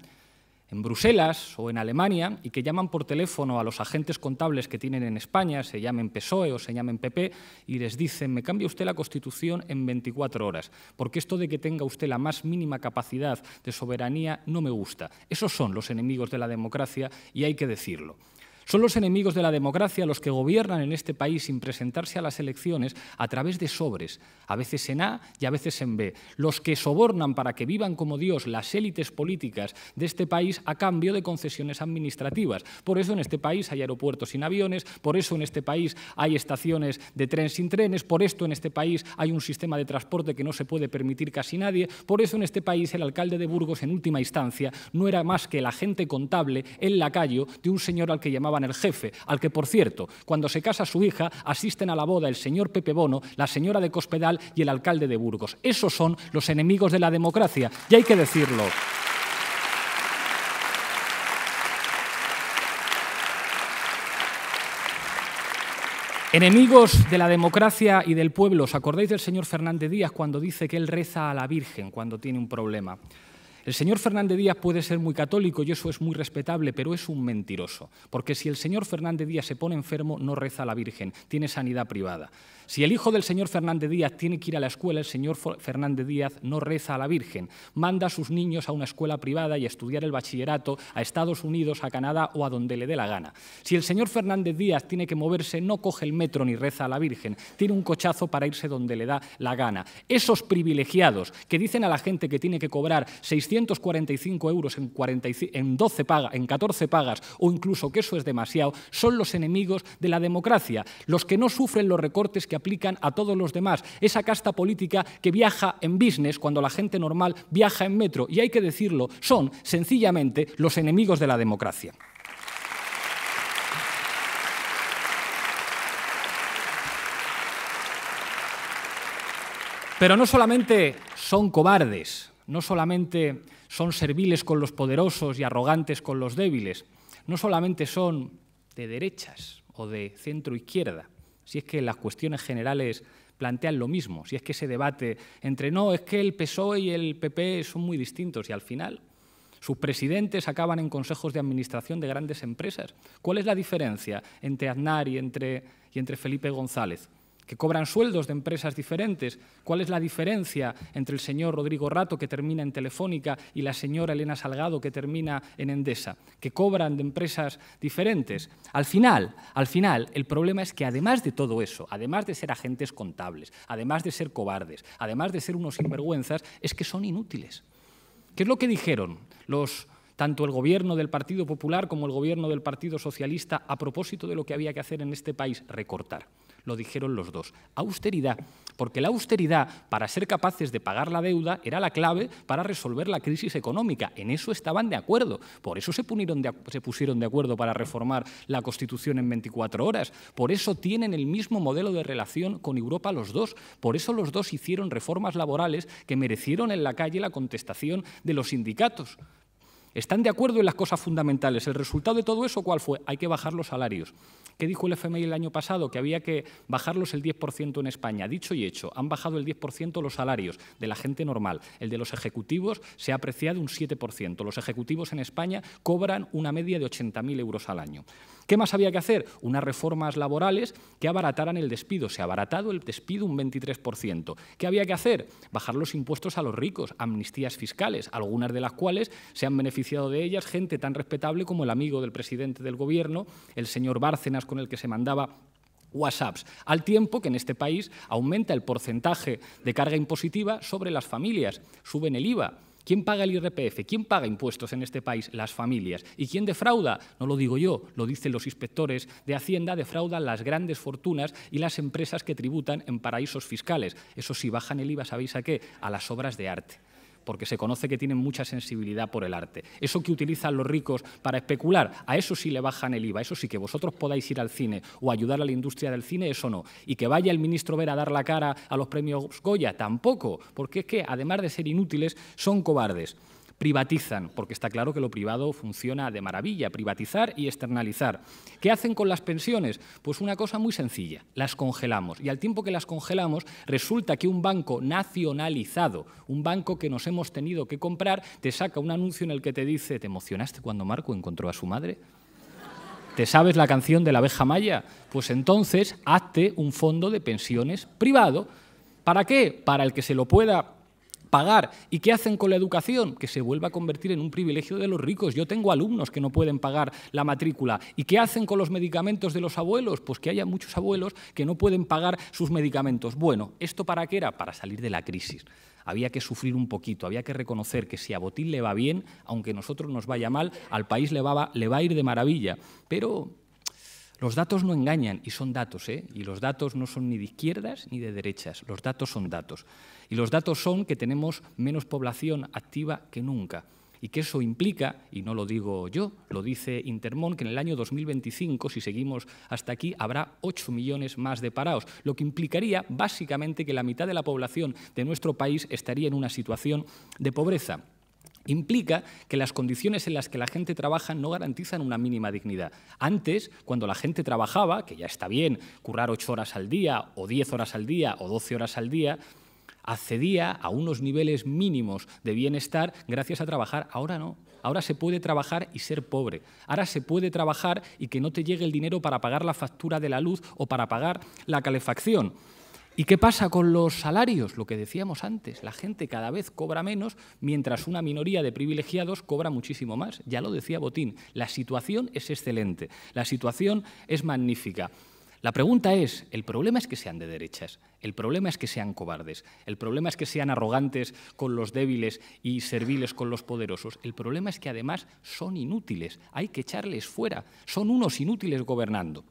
en Bruselas o en Alemania y que llaman por teléfono a los agentes contables que tienen en España, se llamen PSOE o se llamen PP, y les dicen, me cambia usted la Constitución en 24 horas, porque esto de que tenga usted la más mínima capacidad de soberanía no me gusta. Esos son los enemigos de la democracia y hay que decirlo. Son los enemigos de la democracia los que gobiernan en este país sin presentarse a las elecciones a través de sobres, a veces en A y a veces en B. Los que sobornan para que vivan como Dios las élites políticas de este país a cambio de concesiones administrativas. Por eso en este país hay aeropuertos sin aviones, por eso en este país hay estaciones de tren sin trenes, por esto en este país hay un sistema de transporte que no se puede permitir casi nadie, por eso en este país el alcalde de Burgos en última instancia no era más que el agente contable el lacayo, de un señor al que llamaban el jefe, al que, por cierto, cuando se casa su hija, asisten a la boda el señor Pepe Bono, la señora de Cospedal y el alcalde de Burgos. Esos son los enemigos de la democracia, y hay que decirlo. Enemigos de la democracia y del pueblo, ¿os acordáis del señor Fernández Díaz cuando dice que él reza a la Virgen cuando tiene un problema? El señor Fernández Díaz puede ser muy católico y eso es muy respetable, pero es un mentiroso, porque si el señor Fernández Díaz se pone enfermo, no reza a la Virgen, tiene sanidad privada. Si el hijo del señor Fernández Díaz tiene que ir a la escuela, el señor Fernández Díaz no reza a la Virgen, manda a sus niños a una escuela privada y a estudiar el bachillerato a Estados Unidos, a Canadá o a donde le dé la gana. Si el señor Fernández Díaz tiene que moverse, no coge el metro ni reza a la Virgen, tiene un cochazo para irse donde le da la gana. Esos privilegiados que dicen a la gente que tiene que cobrar 645 euros en, en, 12 en 14 pagas o incluso que eso es demasiado, son los enemigos de la democracia, los que no sufren los recortes que aplican a todos los demás. Esa casta política que viaja en business cuando la gente normal viaja en metro. Y hay que decirlo, son sencillamente los enemigos de la democracia. Pero no solamente son cobardes, no solamente son serviles con los poderosos y arrogantes con los débiles, no solamente son de derechas o de centro izquierda, si es que las cuestiones generales plantean lo mismo, si es que ese debate entre no, es que el PSOE y el PP son muy distintos y al final sus presidentes acaban en consejos de administración de grandes empresas. ¿Cuál es la diferencia entre Aznar y entre, y entre Felipe González? que cobran sueldos de empresas diferentes. ¿Cuál es la diferencia entre el señor Rodrigo Rato, que termina en Telefónica, y la señora Elena Salgado, que termina en Endesa? Que cobran de empresas diferentes. Al final, al final, el problema es que además de todo eso, además de ser agentes contables, además de ser cobardes, además de ser unos sinvergüenzas, es que son inútiles. ¿Qué es lo que dijeron tanto el gobierno del Partido Popular como el gobierno del Partido Socialista a propósito de lo que había que hacer en este país, recortar lo dijeron los dos. Austeridad, porque la austeridad, para ser capaces de pagar la deuda, era la clave para resolver la crisis económica. En eso estaban de acuerdo. Por eso se, pusieron de acuerdo para reformar la Constitución en 24 horas. Por eso tienen el mismo modelo de relación con Europa los dos. Por eso los dos hicieron reformas laborales que merecieron en la calle la contestación de los sindicatos. Están de acuerdo en las cosas fundamentales. ¿El resultado de todo eso cuál fue? Hay que bajar los salarios. ¿Qué dijo el FMI el año pasado? Que había que bajarlos el 10% en España. Dicho y hecho, han bajado el 10% los salarios de la gente normal. El de los ejecutivos se ha apreciado un 7%. Los ejecutivos en España cobran una media de 80.000 euros al año. ¿Qué más había que hacer? Unas reformas laborales que abarataran el despido. Se ha abaratado el despido un 23%. ¿Qué había que hacer? Bajar los impuestos a los ricos, amnistías fiscales, algunas de las cuales se han beneficiado de ellas gente tan respetable como el amigo del presidente del Gobierno, el señor Bárcenas, con el que se mandaba WhatsApps, al tiempo que en este país aumenta el porcentaje de carga impositiva sobre las familias, suben el IVA, ¿Quién paga el IRPF? ¿Quién paga impuestos en este país? Las familias. ¿Y quién defrauda? No lo digo yo, lo dicen los inspectores de Hacienda, defraudan las grandes fortunas y las empresas que tributan en paraísos fiscales. Eso sí, bajan el IVA, ¿sabéis a qué? A las obras de arte porque se conoce que tienen mucha sensibilidad por el arte. Eso que utilizan los ricos para especular, a eso sí le bajan el IVA, eso sí que vosotros podáis ir al cine o ayudar a la industria del cine, eso no. Y que vaya el ministro Ver a dar la cara a los premios Goya, tampoco, porque es que además de ser inútiles, son cobardes privatizan, porque está claro que lo privado funciona de maravilla, privatizar y externalizar. ¿Qué hacen con las pensiones? Pues una cosa muy sencilla, las congelamos. Y al tiempo que las congelamos, resulta que un banco nacionalizado, un banco que nos hemos tenido que comprar, te saca un anuncio en el que te dice, ¿te emocionaste cuando Marco encontró a su madre? ¿Te sabes la canción de la abeja maya? Pues entonces hazte un fondo de pensiones privado. ¿Para qué? Para el que se lo pueda pagar. ¿Y qué hacen con la educación? Que se vuelva a convertir en un privilegio de los ricos. Yo tengo alumnos que no pueden pagar la matrícula. ¿Y qué hacen con los medicamentos de los abuelos? Pues que haya muchos abuelos que no pueden pagar sus medicamentos. Bueno, ¿esto para qué era? Para salir de la crisis. Había que sufrir un poquito, había que reconocer que si a Botín le va bien, aunque a nosotros nos vaya mal, al país le va, le va a ir de maravilla. Pero los datos no engañan y son datos, ¿eh? y los datos no son ni de izquierdas ni de derechas, los datos son datos. Y los datos son que tenemos menos población activa que nunca y que eso implica, y no lo digo yo, lo dice Intermón, que en el año 2025, si seguimos hasta aquí, habrá 8 millones más de parados, lo que implicaría básicamente que la mitad de la población de nuestro país estaría en una situación de pobreza implica que las condiciones en las que la gente trabaja no garantizan una mínima dignidad. Antes, cuando la gente trabajaba, que ya está bien currar 8 horas al día, o 10 horas al día, o 12 horas al día, accedía a unos niveles mínimos de bienestar gracias a trabajar, ahora no. Ahora se puede trabajar y ser pobre. Ahora se puede trabajar y que no te llegue el dinero para pagar la factura de la luz o para pagar la calefacción. ¿Y qué pasa con los salarios? Lo que decíamos antes, la gente cada vez cobra menos mientras una minoría de privilegiados cobra muchísimo más. Ya lo decía Botín, la situación es excelente, la situación es magnífica. La pregunta es, el problema es que sean de derechas, el problema es que sean cobardes, el problema es que sean arrogantes con los débiles y serviles con los poderosos, el problema es que además son inútiles, hay que echarles fuera, son unos inútiles gobernando.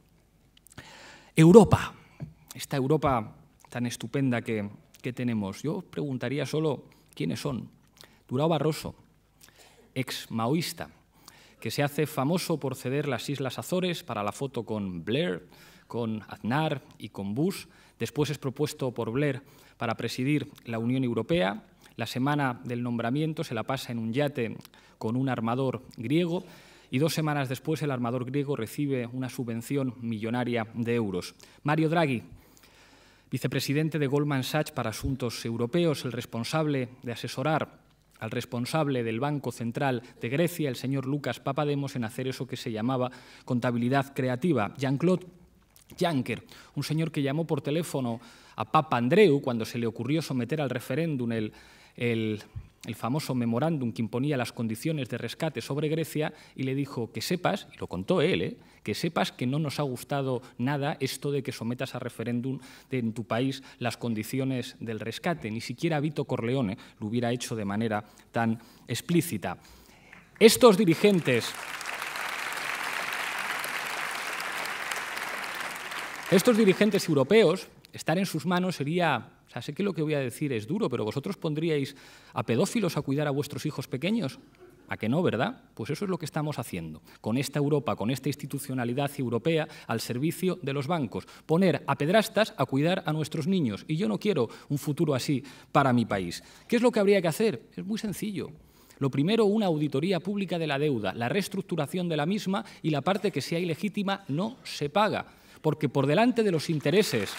Europa, esta Europa tan estupenda que, tenemos, yo preguntaría solo quiénes son. Durao Barroso, ex maoísta, que se hace famoso por ceder las Islas Azores para la foto con Blair, con Aznar y con Bush. Después es propuesto por Blair para presidir la Unión Europea. La semana del nombramiento se la pasa en un yate con un armador griego y dos semanas después el armador griego recibe una subvención millonaria de euros. Mario Draghi, vicepresidente de Goldman Sachs para Asuntos Europeos, el responsable de asesorar al responsable del Banco Central de Grecia, el señor Lucas Papademos, en hacer eso que se llamaba contabilidad creativa. Jean-Claude Janker, un señor que llamó por teléfono a Papa Andreu cuando se le ocurrió someter al referéndum el, famoso memorándum que imponía las condiciones de rescate sobre Grecia y le dijo que sepas, y lo contó él, eh, que sepas que no nos ha gustado nada esto de que sometas a referéndum en tu país las condiciones del rescate. Ni siquiera Vito Corleone lo hubiera hecho de manera tan explícita. Estos dirigentes... Estos dirigentes europeos, estar en sus manos sería sé que lo que voy a decir es duro, pero vosotros pondríais a pedófilos a cuidar a vuestros hijos pequeños. ¿A que no, verdad? Pues eso es lo que estamos haciendo, con esta Europa, con esta institucionalidad europea al servicio de los bancos. Poner a pedrastas a cuidar a nuestros niños. Y yo no quiero un futuro así para mi país. ¿Qué es lo que habría que hacer? Es muy sencillo. Lo primero, una auditoría pública de la deuda, la reestructuración de la misma y la parte que sea ilegítima no se paga porque por delante de los intereses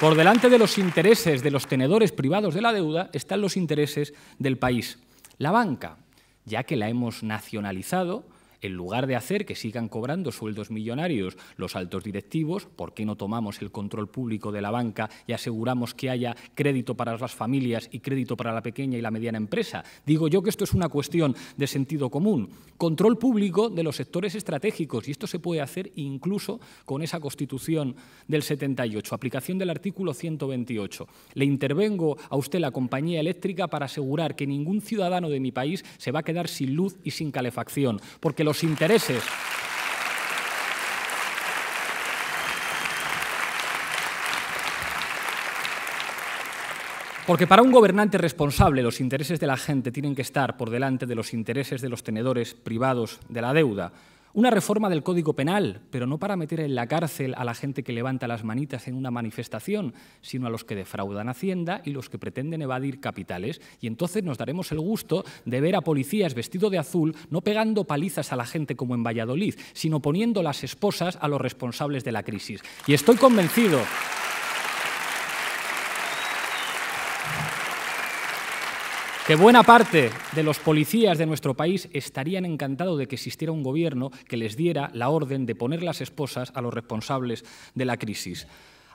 Por delante de los intereses de los tenedores privados de la deuda están los intereses del país. La banca, ya que la hemos nacionalizado, en lugar de hacer que sigan cobrando sueldos millonarios los altos directivos, ¿por qué no tomamos el control público de la banca y aseguramos que haya crédito para las familias y crédito para la pequeña y la mediana empresa? Digo yo que esto es una cuestión de sentido común. Control público de los sectores estratégicos y esto se puede hacer incluso con esa Constitución del 78, aplicación del artículo 128. Le intervengo a usted la compañía eléctrica para asegurar que ningún ciudadano de mi país se va a quedar sin luz y sin calefacción, porque intereses. Porque para un gobernante responsable los intereses de la gente tienen que estar por delante de los intereses de los tenedores privados de la deuda. Una reforma del Código Penal, pero no para meter en la cárcel a la gente que levanta las manitas en una manifestación, sino a los que defraudan Hacienda y los que pretenden evadir capitales. Y entonces nos daremos el gusto de ver a policías vestidos de azul no pegando palizas a la gente como en Valladolid, sino poniendo las esposas a los responsables de la crisis. Y estoy convencido que buena parte de los policías de nuestro país estarían encantados de que existiera un gobierno que les diera la orden de poner las esposas a los responsables de la crisis.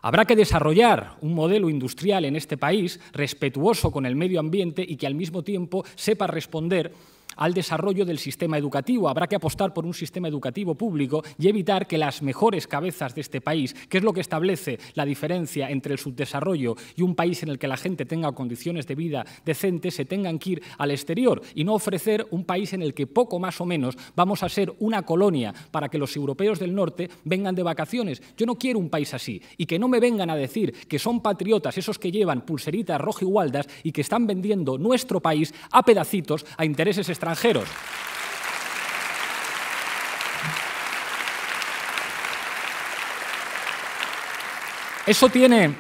Habrá que desarrollar un modelo industrial en este país respetuoso con el medio ambiente y que al mismo tiempo sepa responder al desarrollo del sistema educativo. Habrá que apostar por un sistema educativo público y evitar que las mejores cabezas de este país, que es lo que establece la diferencia entre el subdesarrollo y un país en el que la gente tenga condiciones de vida decentes, se tengan que ir al exterior y no ofrecer un país en el que poco más o menos vamos a ser una colonia para que los europeos del norte vengan de vacaciones. Yo no quiero un país así y que no me vengan a decir que son patriotas esos que llevan pulseritas rojigualdas y y que están vendiendo nuestro país a pedacitos a intereses extranjeros extranjeros. Eso tiene,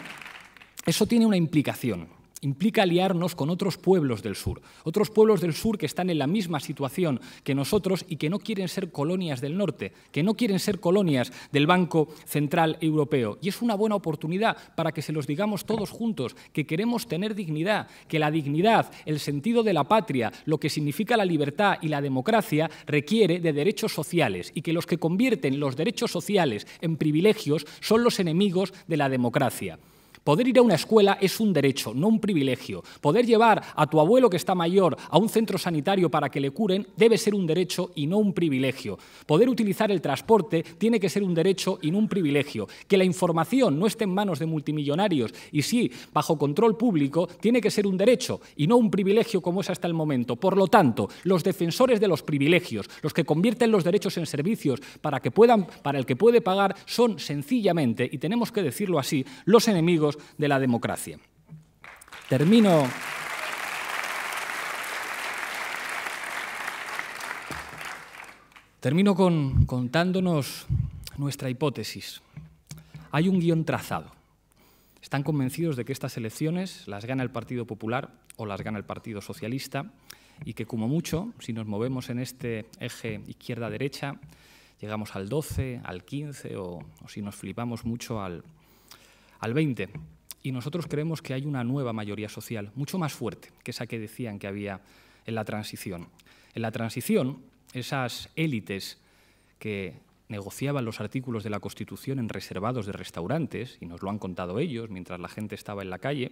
eso tiene una implicación implica aliarnos con otros pueblos del sur, otros pueblos del sur que están en la misma situación que nosotros y que no quieren ser colonias del norte, que no quieren ser colonias del Banco Central Europeo. Y es una buena oportunidad para que se los digamos todos juntos, que queremos tener dignidad, que la dignidad, el sentido de la patria, lo que significa la libertad y la democracia requiere de derechos sociales y que los que convierten los derechos sociales en privilegios son los enemigos de la democracia. Poder ir a una escuela es un derecho, no un privilegio. Poder llevar a tu abuelo que está mayor a un centro sanitario para que le curen debe ser un derecho y no un privilegio. Poder utilizar el transporte tiene que ser un derecho y no un privilegio. Que la información no esté en manos de multimillonarios y sí bajo control público tiene que ser un derecho y no un privilegio como es hasta el momento. Por lo tanto, los defensores de los privilegios, los que convierten los derechos en servicios para que puedan para el que puede pagar son sencillamente y tenemos que decirlo así los enemigos de la democracia. Termino. Termino contándonos nuestra hipótesis. Hay un guión trazado. Están convencidos de que estas elecciones las gana el Partido Popular o las gana el Partido Socialista y que como mucho, si nos movemos en este eje izquierda-derecha, llegamos al 12, al 15 o si nos flipamos mucho al al 20. Y nosotros creemos que hay una nueva mayoría social, mucho más fuerte que esa que decían que había en la transición. En la transición, esas élites que negociaban los artículos de la Constitución en reservados de restaurantes, y nos lo han contado ellos mientras la gente estaba en la calle,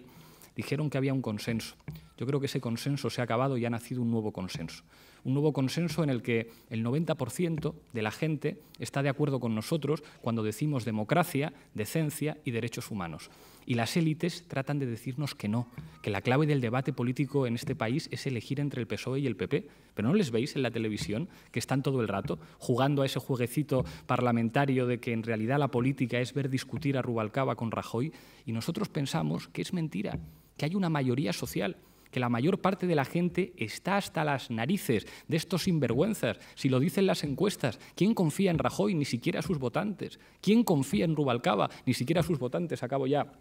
dijeron que había un consenso. Yo creo que ese consenso se ha acabado y ha nacido un nuevo consenso un nuevo consenso en el que el 90% de la gente está de acuerdo con nosotros cuando decimos democracia, decencia y derechos humanos. Y las élites tratan de decirnos que no, que la clave del debate político en este país es elegir entre el PSOE y el PP. Pero ¿no les veis en la televisión que están todo el rato jugando a ese jueguecito parlamentario de que en realidad la política es ver discutir a Rubalcaba con Rajoy? Y nosotros pensamos que es mentira, que hay una mayoría social que la mayor parte de la gente está hasta las narices de estos sinvergüenzas. Si lo dicen las encuestas, ¿quién confía en Rajoy? Ni siquiera sus votantes. ¿Quién confía en Rubalcaba? Ni siquiera sus votantes. Acabo ya,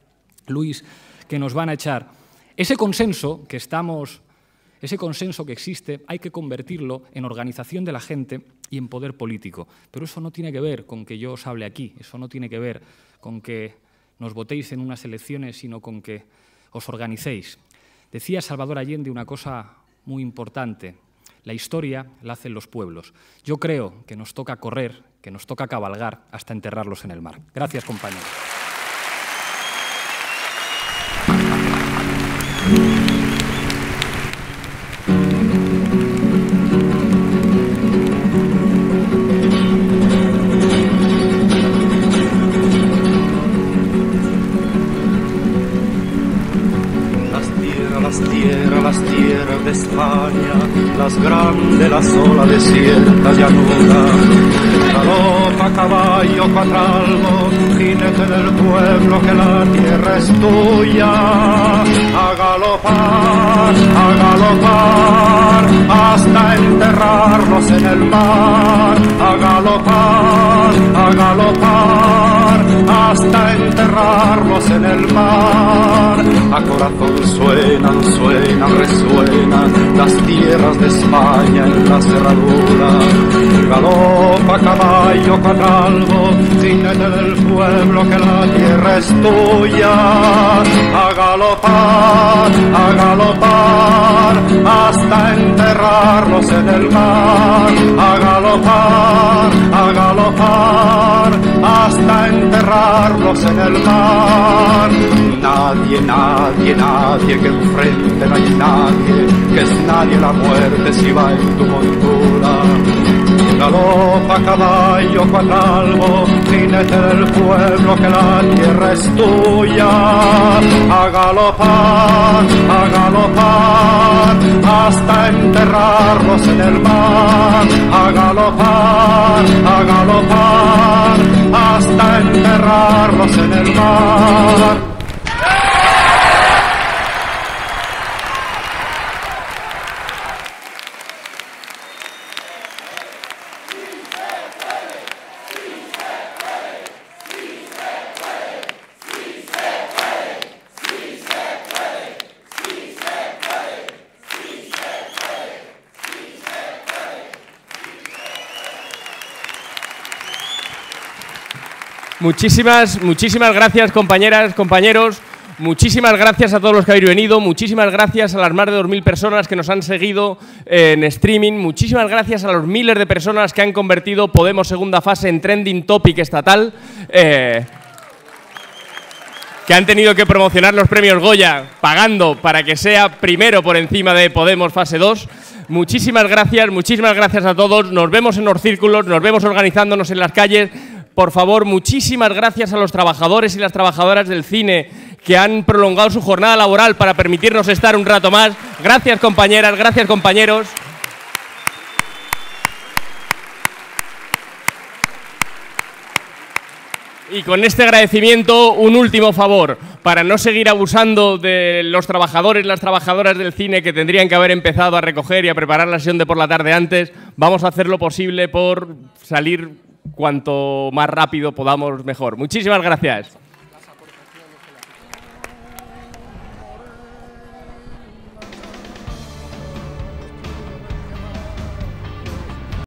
Luis, que nos van a echar. Ese consenso que estamos ese consenso que existe hay que convertirlo en organización de la gente y en poder político. Pero eso no tiene que ver con que yo os hable aquí, eso no tiene que ver con que nos votéis en unas elecciones, sino con que os organicéis. Decía Salvador Allende una cosa muy importante. La historia la hacen los pueblos. Yo creo que nos toca correr, que nos toca cabalgar hasta enterrarlos en el mar. Gracias, compañeros. grande la sola desierta llanura. Galopa, caballo, cuatralbo, jinete del pueblo que la tierra es tuya. A galopar, a galopar, hasta enterrarnos en el mar. A galopar, a galopar hasta enterrarnos en el mar. A corazón suenan, suenan, resuenan las tierras de España en la cerradura. Galopa caballo catalvo, jinete del pueblo que la tierra es tuya. A galopar, a galopar, hasta enterrarnos en el mar. A galopar, a galopar hasta enterrarnos en el mar. Nadie, nadie, nadie que enfrente no hay nadie, que es nadie la muerte si va en tu montura galopa caballo cual algo, jinete del pueblo que la tierra es tuya. A galopar, a galopar, hasta enterrarnos en el mar. A galopar, a galopar hasta enterrarlos en el mar. Muchísimas, muchísimas gracias, compañeras, compañeros. Muchísimas gracias a todos los que habéis venido, muchísimas gracias a las más de 2.000 personas que nos han seguido en streaming, muchísimas gracias a los miles de personas que han convertido Podemos segunda fase en trending topic estatal, eh, que han tenido que promocionar los premios Goya pagando para que sea primero por encima de Podemos fase 2. Muchísimas gracias, muchísimas gracias a todos. Nos vemos en los círculos, nos vemos organizándonos en las calles, por favor, muchísimas gracias a los trabajadores y las trabajadoras del cine que han prolongado su jornada laboral para permitirnos estar un rato más. Gracias compañeras, gracias compañeros. Y con este agradecimiento, un último favor, para no seguir abusando de los trabajadores, y las trabajadoras del cine que tendrían que haber empezado a recoger y a preparar la sesión de por la tarde antes, vamos a hacer lo posible por salir cuanto más rápido podamos, mejor. Muchísimas gracias.